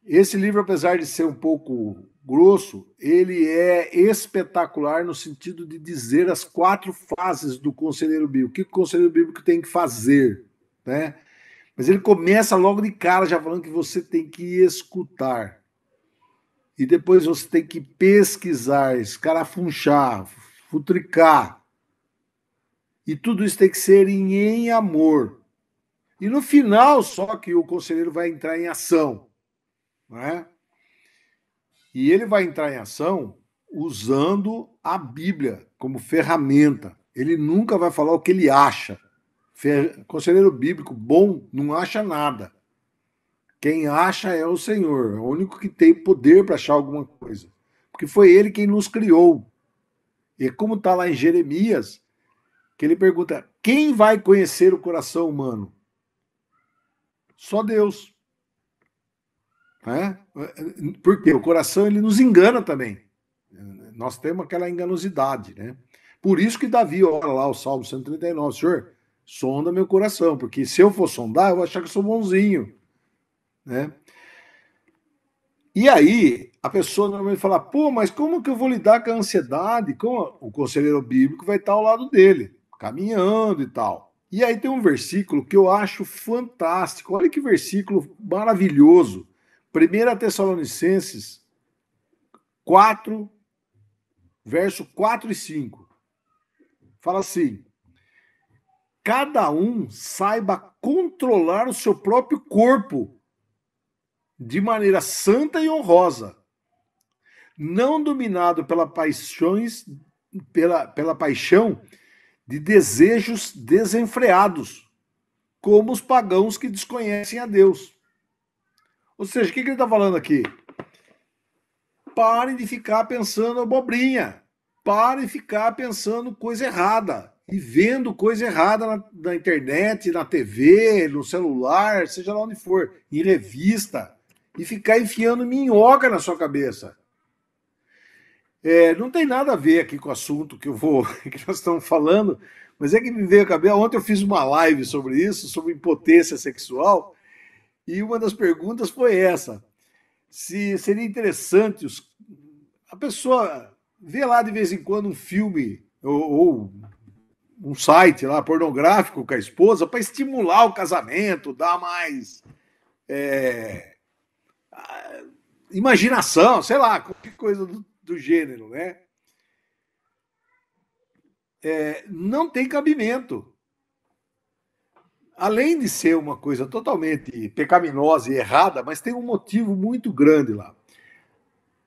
Esse livro, apesar de ser um pouco grosso, ele é espetacular no sentido de dizer as quatro fases do conselheiro bíblico. O que o conselheiro bíblico tem que fazer, né? Mas ele começa logo de cara já falando que você tem que escutar. E depois você tem que pesquisar, escarafunchar, futricar. E tudo isso tem que ser em, em amor. E no final, só que o conselheiro vai entrar em ação. Né? E ele vai entrar em ação usando a Bíblia como ferramenta. Ele nunca vai falar o que ele acha. É conselheiro bíblico bom não acha nada. Quem acha é o Senhor, é o único que tem poder para achar alguma coisa. Porque foi ele quem nos criou. E como está lá em Jeremias, que ele pergunta: quem vai conhecer o coração humano? Só Deus. É? Né? Porque o coração ele nos engana também. Nós temos aquela enganosidade, né? Por isso que Davi ora lá o Salmo 139, Senhor, sonda meu coração, porque se eu for sondar, eu vou achar que eu sou bonzinho, né? E aí, a pessoa normalmente fala, pô, mas como que eu vou lidar com a ansiedade? Como o conselheiro bíblico vai estar ao lado dele, caminhando e tal. E aí tem um versículo que eu acho fantástico. Olha que versículo maravilhoso. 1 Tessalonicenses 4, verso 4 e 5. Fala assim: cada um saiba controlar o seu próprio corpo de maneira santa e honrosa, não dominado pela paixões pela, pela paixão de desejos desenfreados, como os pagãos que desconhecem a Deus. Ou seja, o que, que ele está falando aqui? Parem de ficar pensando abobrinha. Parem de ficar pensando coisa errada e vendo coisa errada na, na, internet, na TV, no celular, seja lá onde for, em revista, e ficar enfiando minhoca na sua cabeça. É, não tem nada a ver aqui com o assunto que eu vou, que nós estamos falando, mas é que me veio a cabeça. Ontem eu fiz uma live sobre isso, sobre impotência sexual, e uma das perguntas foi essa: se seria interessante os, a pessoa ver lá de vez em quando um filme ou, ou um site lá pornográfico com a esposa para estimular o casamento, dar mais é, imaginação, sei lá, qualquer coisa do, do gênero, né? É, não tem cabimento. Além de ser uma coisa totalmente pecaminosa e errada, mas tem um motivo muito grande lá.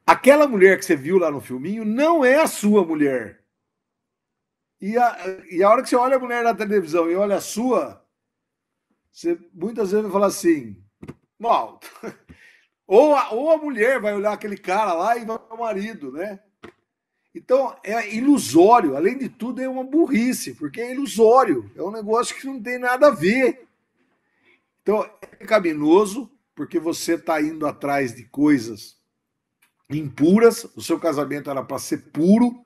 Aquela mulher que você viu lá no filminho não é a sua mulher e a, e a hora que você olha a mulher na televisão e olha a sua, você muitas vezes vai falar assim: mal. Ou a, ou a mulher vai olhar aquele cara lá e vai o marido, né? Então é ilusório, além de tudo, é uma burrice, porque é ilusório, é um negócio que não tem nada a ver. Então é pecaminoso, porque você está indo atrás de coisas impuras, o seu casamento era para ser puro,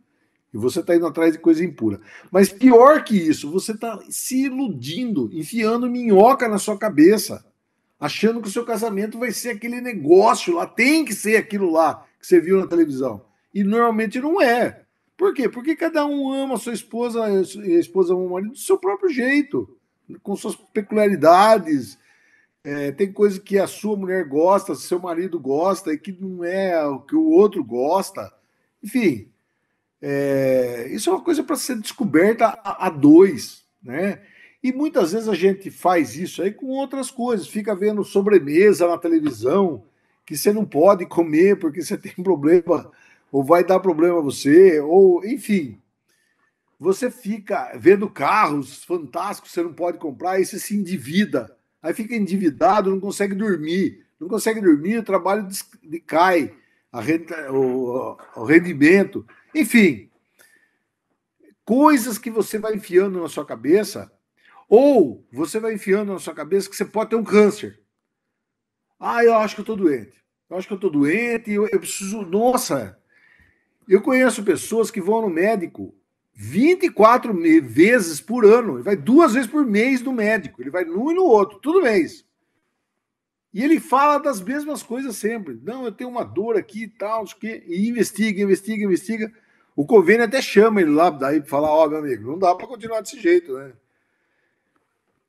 e você está indo atrás de coisa impura. Mas pior que isso, você está se iludindo, enfiando minhoca na sua cabeça, achando que o seu casamento vai ser aquele negócio lá, tem que ser aquilo lá que você viu na televisão. E normalmente não é. Por quê? Porque cada um ama a sua esposa e a esposa ama o marido do seu próprio jeito, com suas peculiaridades. É, tem coisa que a sua mulher gosta, seu marido gosta e que não é o que o outro gosta. Enfim, é, isso é uma coisa para ser descoberta a, a dois, né? E muitas vezes a gente faz isso aí com outras coisas, fica vendo sobremesa na televisão que você não pode comer porque você tem problema ou vai dar problema a você, ou enfim. Você fica vendo carros fantásticos, você não pode comprar, aí você se endivida. Aí fica endividado, não consegue dormir. Não consegue dormir, o trabalho cai a renta, o, o rendimento, enfim, coisas que você vai enfiando na sua cabeça, ou você vai enfiando na sua cabeça que você pode ter um câncer. Ah, eu acho que eu tô doente. Eu acho que eu tô doente, eu, eu preciso. Nossa! Eu conheço pessoas que vão no médico 24 vezes por ano. Ele vai duas vezes por mês no médico. Ele vai num e no outro, todo mês. E ele fala das mesmas coisas sempre. Não, eu tenho uma dor aqui e tal, que, e investiga, investiga, investiga. O convênio até chama ele lá, daí para falar, ó, oh, meu amigo, não dá para continuar desse jeito, né?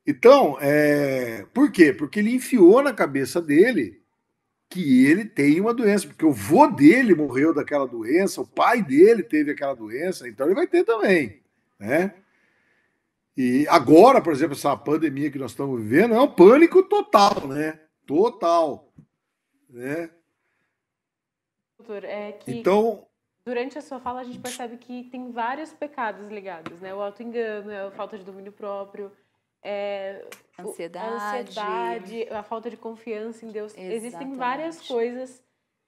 Então, é... por quê? Porque ele enfiou na cabeça dele que ele tem uma doença, porque o vô dele morreu daquela doença, o pai dele teve aquela doença, então ele vai ter também, né? E agora, por exemplo, essa pandemia que nós estamos vivendo é um pânico total, né? Total. Né? Doutor, é que então, durante a sua fala a gente percebe que tem vários pecados ligados, né? O autoengano, é a falta de domínio próprio, é, ansiedade. a ansiedade, a falta de confiança em Deus. Exatamente. Existem várias coisas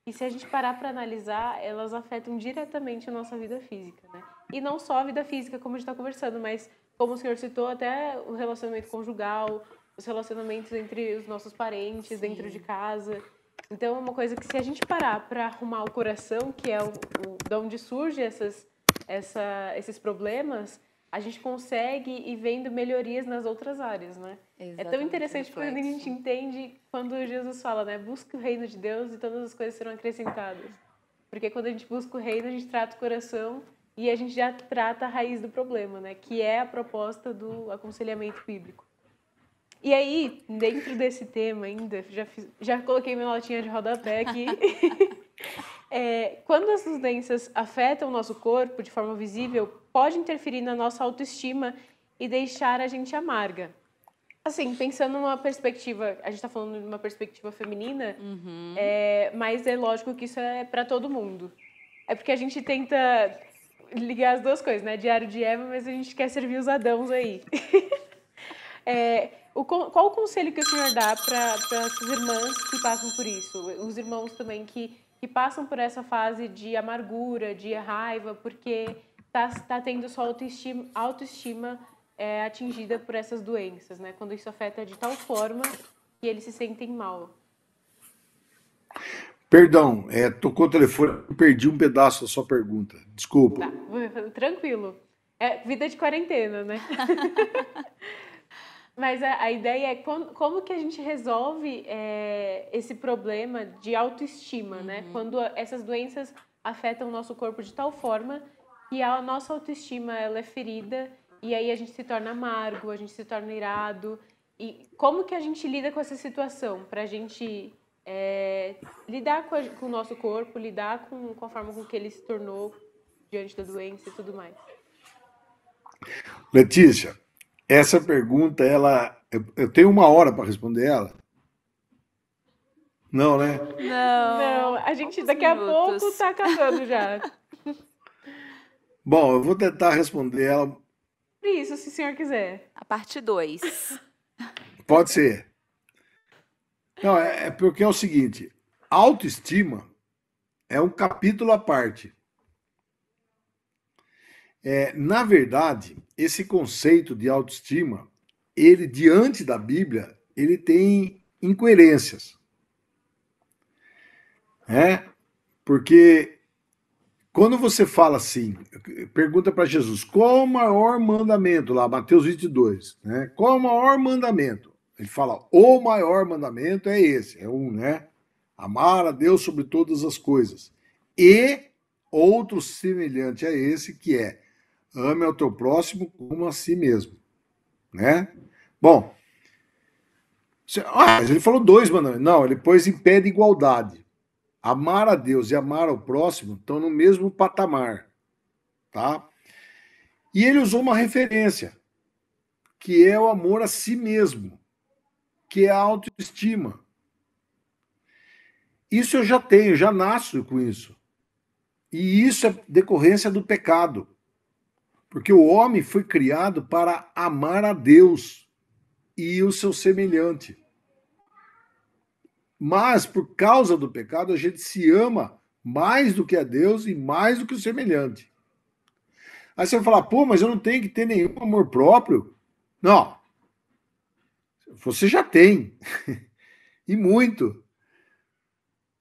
e se a gente parar para analisar, elas afetam diretamente a nossa vida física, né? E não só a vida física, como a gente está conversando, mas como o senhor citou, até o relacionamento conjugal, os relacionamentos entre os nossos parentes, Sim. dentro de casa. Então, é uma coisa que se a gente parar para arrumar o coração, que é o, o de onde surgem essas, essa, esses problemas, a gente consegue ir vendo melhorias nas outras áreas, né? Exatamente. É tão interessante Reflexo. quando a gente entende quando Jesus fala, né? Busca o reino de Deus e todas as coisas serão acrescentadas. Porque quando a gente busca o reino, a gente trata o coração e a gente já trata a raiz do problema, né? Que é a proposta do aconselhamento bíblico. E aí, dentro desse tema ainda, já, fiz, já coloquei minha notinha de rodapé aqui. é, quando essas doenças afetam o nosso corpo de forma visível, pode interferir na nossa autoestima e deixar a gente amarga. Assim, pensando numa perspectiva, a gente está falando de uma perspectiva feminina, uhum. é, mas é lógico que isso é para todo mundo. É porque a gente tenta ligar as duas coisas, né? Diário de Eva, mas a gente quer servir os Adãos aí. é, o, qual o conselho que o senhor dá para as irmãs que passam por isso? Os irmãos também que, que passam por essa fase de amargura, de raiva, porque está tá tendo sua autoestima, autoestima é, atingida por essas doenças, né? Quando isso afeta de tal forma que eles se sentem mal. Perdão, é, tocou o telefone, perdi um pedaço da sua pergunta. Desculpa. Tá, tranquilo. É vida de quarentena, né? Mas a, a ideia é como, como, que a gente resolve é, esse problema de autoestima, né? uhum. né? Quando essas doenças afetam o nosso corpo de tal forma que a nossa autoestima ela é ferida e aí a gente se torna amargo, a gente se torna irado. E como que a gente lida com essa situação para a gente é, lidar com, a, com, o nosso corpo, lidar com, com a forma com que ele se tornou diante da doença e tudo mais? Letícia, essa pergunta, ela. Eu, eu tenho uma hora para responder ela. Não, né? Não, não. A gente daqui a pouco está acabando já. Bom, eu vou tentar responder ela. Isso, se o senhor quiser. A parte 2. Pode ser. Não, é, é porque é o seguinte: autoestima é um capítulo à parte. É, na verdade, esse conceito de autoestima, ele diante da Bíblia, ele tem incoerências. É? Porque quando você fala assim, pergunta para Jesus, qual o maior mandamento lá, Mateus 22, né? Qual o maior mandamento? Ele fala, o maior mandamento é esse, é um, né? Amar a Deus sobre todas as coisas. E outro semelhante a esse que é Ame ao teu próximo como a si mesmo. Né? Bom. Ah, mas ele falou dois mandamentos. Não, ele pôs em pé de igualdade. Amar a Deus e amar ao próximo estão no mesmo patamar. Tá? E ele usou uma referência, que é o amor a si mesmo, que é a autoestima. Isso eu já tenho, já nasço com isso. E isso é decorrência do pecado. Porque o homem foi criado para amar a Deus e o seu semelhante. Mas por causa do pecado, a gente se ama mais do que a Deus e mais do que o semelhante. Aí você vai falar, pô, mas eu não tenho que ter nenhum amor próprio. Não. Você já tem. e muito.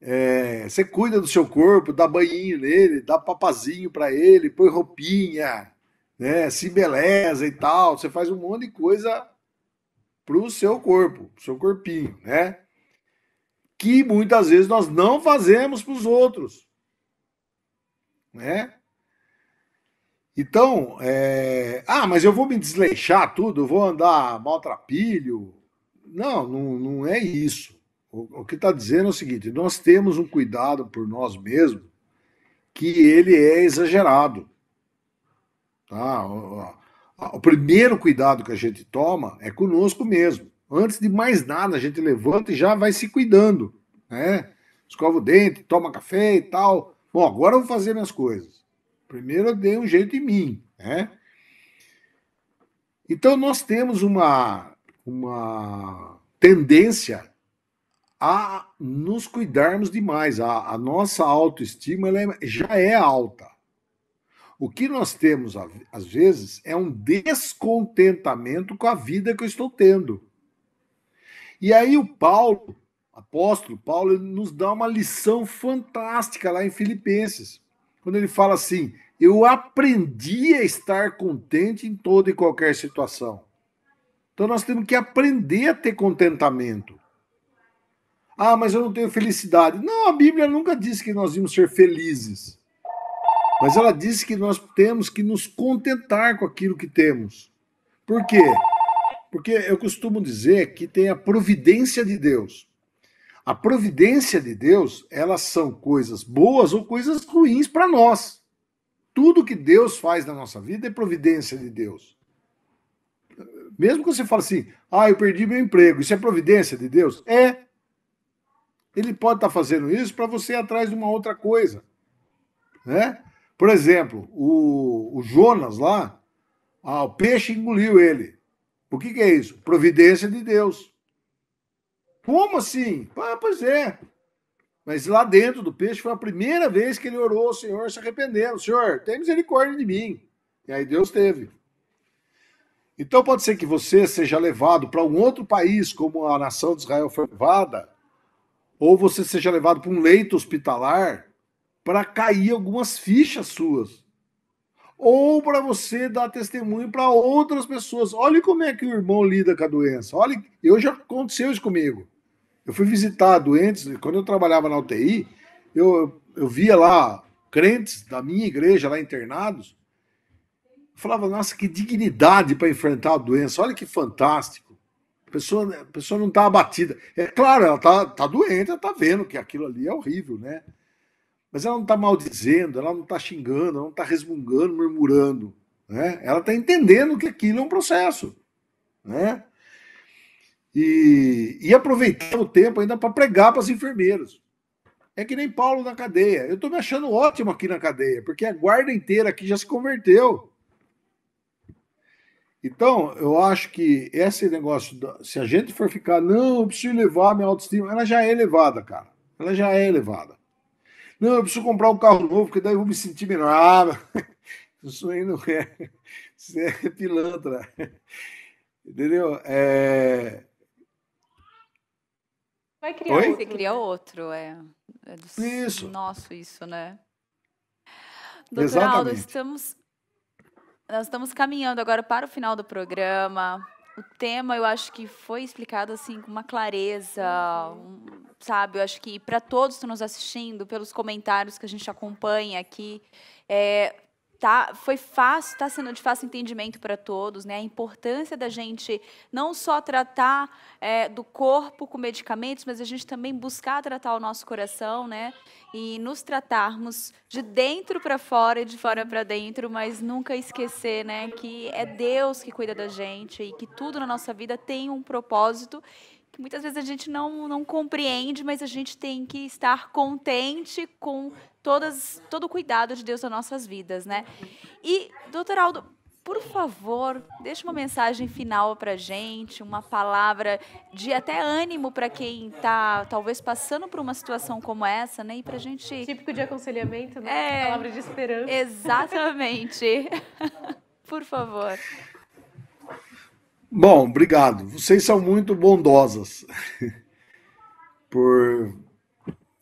É, você cuida do seu corpo, dá banhinho nele, dá papazinho para ele, põe roupinha, né, se beleza e tal, você faz um monte de coisa pro seu corpo, pro seu corpinho, né? Que muitas vezes nós não fazemos para os outros, né? Então, é... ah, mas eu vou me desleixar tudo, eu vou andar maltrapilho. Não, não, não é isso. O, o que está dizendo é o seguinte: nós temos um cuidado por nós mesmos que ele é exagerado. Tá? O, primeiro cuidado que a gente toma é conosco mesmo. Antes de mais nada, a gente levanta e já vai se cuidando. Né? Escova o dente, toma café e tal. Bom, agora eu vou fazer minhas coisas. Primeiro eu dei um jeito em mim. Né? Então nós temos uma, uma tendência a nos cuidarmos demais. A, a nossa autoestima é, já é alta. O que nós temos, às vezes, é um descontentamento com a vida que eu estou tendo. E aí o Paulo, apóstolo Paulo, nos dá uma lição fantástica lá em Filipenses, quando ele fala assim: Eu aprendi a estar contente em toda e qualquer situação. Então nós temos que aprender a ter contentamento. Ah, mas eu não tenho felicidade. Não, a Bíblia nunca disse que nós íamos ser felizes. Mas ela disse que nós temos que nos contentar com aquilo que temos. Por quê? Porque eu costumo dizer que tem a providência de Deus. A providência de Deus, elas são coisas boas ou coisas ruins para nós. Tudo que Deus faz na nossa vida é providência de Deus. Mesmo que você fale assim, ah, eu perdi meu emprego, isso é providência de Deus? É. Ele pode estar tá fazendo isso para você ir atrás de uma outra coisa. Né? Por exemplo, o, o Jonas lá, ah, o peixe engoliu ele. O que, que é isso? Providência de Deus. Como assim? Ah, pois é. Mas lá dentro do peixe foi a primeira vez que ele orou ao Senhor se arrependendo. Senhor, tem misericórdia de mim. E aí Deus teve. Então pode ser que você seja levado para um outro país, como a nação de Israel foi levada, ou você seja levado para um leito hospitalar para cair algumas fichas suas. Ou para você dar testemunho para outras pessoas. Olha como é que o irmão lida com a doença. Olha, eu já aconteceu isso comigo. Eu fui visitar doentes, quando eu trabalhava na UTI, eu, eu via lá crentes da minha igreja, lá internados, falava, nossa, que dignidade para enfrentar a doença, olha que fantástico. A pessoa, a pessoa não está abatida. É claro, ela está tá doente, ela está vendo que aquilo ali é horrível, né? Mas ela não está maldizendo, ela não está xingando, ela não está resmungando, murmurando. Né? Ela está entendendo que aquilo é um processo. Né? E, e aproveitar o tempo ainda para pregar para as enfermeiras. É que nem Paulo na cadeia. Eu estou me achando ótimo aqui na cadeia, porque a guarda inteira aqui já se converteu. Então, eu acho que esse negócio, se a gente for ficar, não, eu preciso levar minha autoestima, ela já é elevada, cara. Ela já é elevada. Não, eu preciso comprar um carro novo, porque daí eu vou me sentir melhor. Ah, isso aí não é. Isso é pilantra. Entendeu? É... Vai criar, Oi? você cria outro, é. é do isso. nosso isso, né? Doutor Aldo, estamos, nós estamos caminhando agora para o final do programa o tema eu acho que foi explicado assim com uma clareza, um, sabe? Eu acho que para todos que estão nos assistindo, pelos comentários que a gente acompanha aqui, é, tá, foi fácil, está sendo de fácil entendimento para todos, né? A importância da gente não só tratar é, do corpo com medicamentos, mas a gente também buscar tratar o nosso coração, né? E nos tratarmos de dentro para fora e de fora para dentro, mas nunca esquecer, né? Que é Deus que cuida da gente e que tudo na nossa vida tem um propósito muitas vezes a gente não, não compreende, mas a gente tem que estar contente com todas, todo o cuidado de Deus nas nossas vidas, né? E, doutor Aldo, por favor, deixe uma mensagem final para gente, uma palavra de até ânimo para quem está talvez passando por uma situação como essa, né? E para gente típico de aconselhamento, né? É, palavra de esperança. Exatamente. por favor. Bom, obrigado. Vocês são muito bondosas por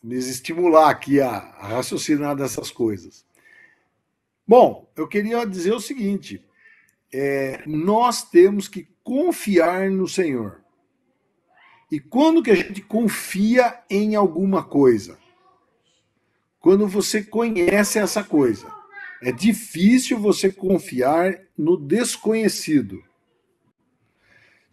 nos estimular aqui a, a raciocinar dessas coisas. Bom, eu queria dizer o seguinte: é, nós temos que confiar no Senhor. E quando que a gente confia em alguma coisa? Quando você conhece essa coisa. É difícil você confiar no desconhecido.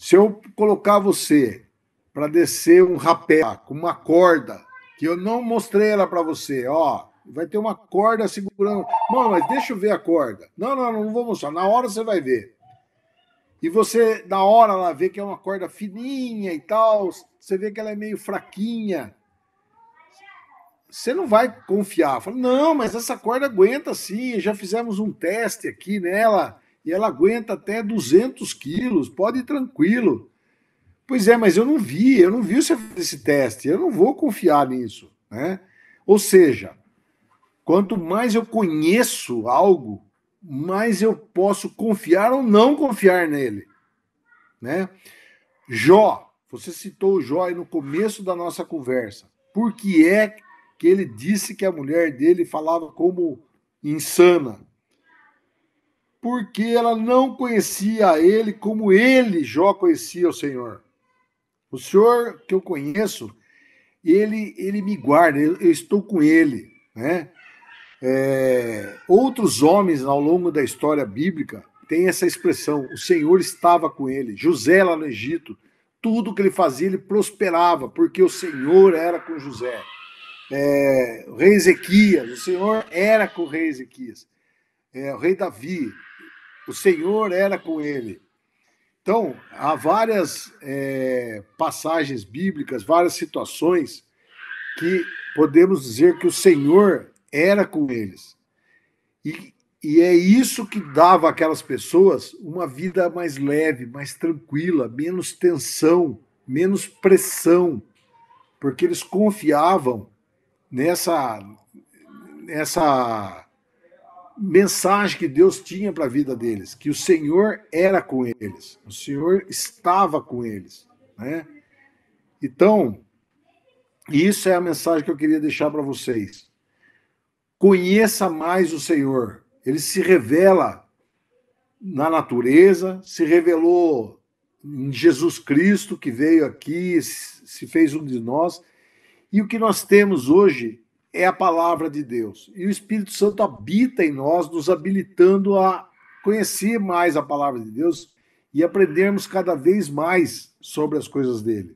Se eu colocar você para descer um rapé com uma corda, que eu não mostrei ela para você, ó, vai ter uma corda segurando. Mano, mas deixa eu ver a corda. Não, não, não vou mostrar. Na hora você vai ver. E você, na hora lá, vê que é uma corda fininha e tal, você vê que ela é meio fraquinha. Você não vai confiar. Fala, não, mas essa corda aguenta sim, já fizemos um teste aqui nela e ela aguenta até 200 quilos, pode ir tranquilo. Pois é, mas eu não vi, eu não vi você fazer esse teste, eu não vou confiar nisso, né? Ou seja, quanto mais eu conheço algo, mais eu posso confiar ou não confiar nele, né? Jó, você citou o Jó aí no começo da nossa conversa. Por que é que ele disse que a mulher dele falava como insana? porque ela não conhecia ele como ele, Jó, conhecia o Senhor. O Senhor que eu conheço, ele, ele me guarda, eu, eu estou com ele. Né? É, outros homens ao longo da história bíblica têm essa expressão: o Senhor estava com ele. José lá no Egito, tudo que ele fazia, ele prosperava, porque o Senhor era com José. É, o rei Ezequias, o Senhor era com o rei Ezequias. É, o rei Davi, o Senhor era com ele. Então, há várias é, passagens bíblicas, várias situações que podemos dizer que o Senhor era com eles. E, e é isso que dava àquelas pessoas uma vida mais leve, mais tranquila, menos tensão, menos pressão, porque eles confiavam nessa, nessa mensagem que Deus tinha para a vida deles, que o Senhor era com eles, o Senhor estava com eles, né? Então, isso é a mensagem que eu queria deixar para vocês. Conheça mais o Senhor. Ele se revela na natureza, se revelou em Jesus Cristo que veio aqui, se fez um de nós. E o que nós temos hoje é a palavra de Deus. E o Espírito Santo habita em nós, nos habilitando a conhecer mais a palavra de Deus e aprendermos cada vez mais sobre as coisas dele.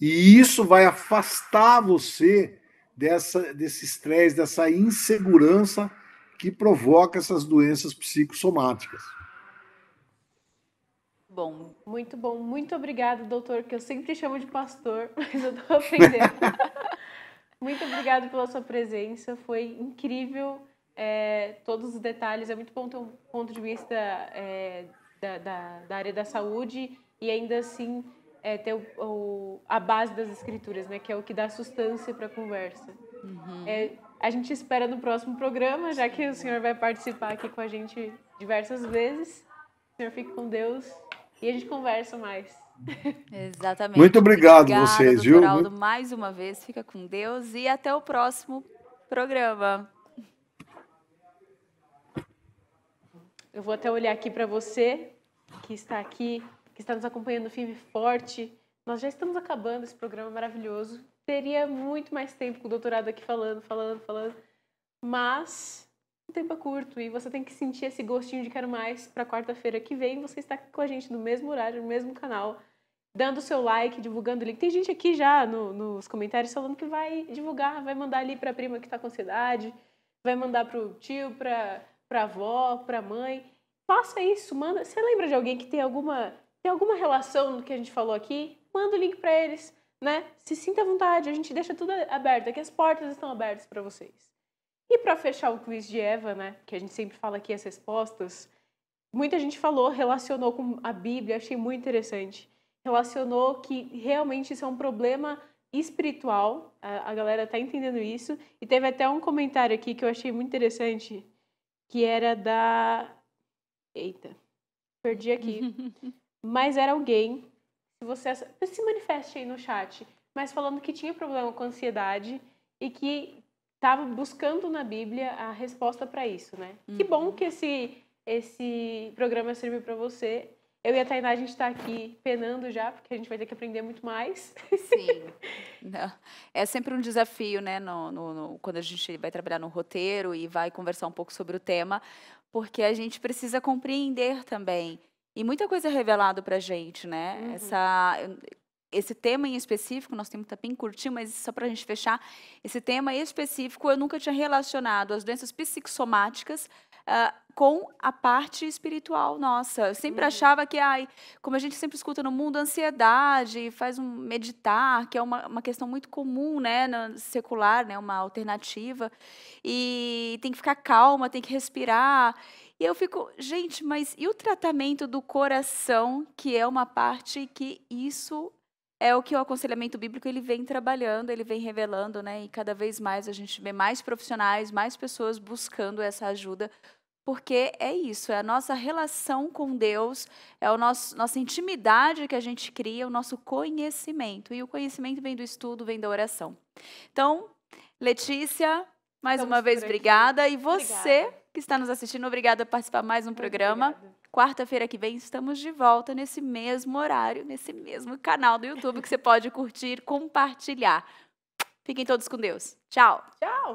E isso vai afastar você dessa, desse estresse, dessa insegurança que provoca essas doenças psicossomáticas. Bom, muito bom, muito obrigado, doutor, que eu sempre chamo de pastor, mas eu estou aprendendo. Muito obrigada pela sua presença, foi incrível é, todos os detalhes, é muito bom ter um ponto de vista é, da, da, da, área da saúde e ainda assim é, ter o, o, a base das escrituras, né, que é o que dá sustância para a conversa. Uhum. É, a gente espera no próximo programa, já que o senhor vai participar aqui com a gente diversas vezes. O senhor fique com Deus e a gente conversa mais. Exatamente. Muito obrigado a vocês, viu? Muito... mais uma vez, fica com Deus e até o próximo programa. Eu vou até olhar aqui para você que está aqui, que está nos acompanhando firme e forte. Nós já estamos acabando esse programa maravilhoso. Teria muito mais tempo com o doutorado aqui falando, falando, falando. Mas o tempo é curto e você tem que sentir esse gostinho de quero mais para quarta-feira que vem. Você está com a gente no mesmo horário, no mesmo canal, dando o seu like, divulgando o link. Tem gente aqui já no, nos comentários falando que vai divulgar, vai mandar ali para a prima que está com ansiedade, vai mandar para o tio, para a avó, para a mãe. Faça isso, manda. Você lembra de alguém que tem alguma, tem alguma relação no que a gente falou aqui? Manda o link para eles, né? Se sinta à vontade, a gente deixa tudo aberto, aqui as portas estão abertas para vocês. E para fechar o quiz de Eva, né, que a gente sempre fala aqui as respostas, muita gente falou, relacionou com a Bíblia, achei muito interessante. Relacionou que realmente isso é um problema espiritual, a, a galera tá entendendo isso. E teve até um comentário aqui que eu achei muito interessante, que era da. Eita, perdi aqui. Mas era alguém, se você. Se manifeste aí no chat, mas falando que tinha problema com ansiedade e que estava buscando na Bíblia a resposta para isso, né? Uhum. Que bom uhum. que esse, esse programa serviu para você. Eu e a Tainá, a gente está aqui penando já, porque a gente vai ter que aprender muito mais. Sim. Não. É sempre um desafio, né? No, no, no, quando a gente vai trabalhar no roteiro e vai conversar um pouco sobre o tema, porque a gente precisa compreender também. E muita coisa é revelado para a gente, né? Uhum. Essa, esse tema em específico, nosso tempo está bem curtinho, mas só para a gente fechar, esse tema específico eu nunca tinha relacionado as doenças psicossomáticas Uh, com a parte espiritual nossa. Eu sempre uhum. achava que, ai, como a gente sempre escuta no mundo, ansiedade, faz um meditar, que é uma, uma questão muito comum, né, no secular, né, uma alternativa, e tem que ficar calma, tem que respirar. E eu fico, gente, mas e o tratamento do coração, que é uma parte que isso é o que o aconselhamento bíblico ele vem trabalhando, ele vem revelando, né? E cada vez mais a gente vê mais profissionais, mais pessoas buscando essa ajuda, porque é isso, é a nossa relação com Deus, é a nossa intimidade que a gente cria, o nosso conhecimento. E o conhecimento vem do estudo, vem da oração. Então, Letícia, mais Estamos uma vez, obrigada. E você obrigada. que está nos assistindo, obrigada por participar mais um programa. Obrigada. Quarta-feira que vem estamos de volta nesse mesmo horário, nesse mesmo canal do YouTube que você pode curtir, compartilhar. Fiquem todos com Deus. Tchau. Tchau.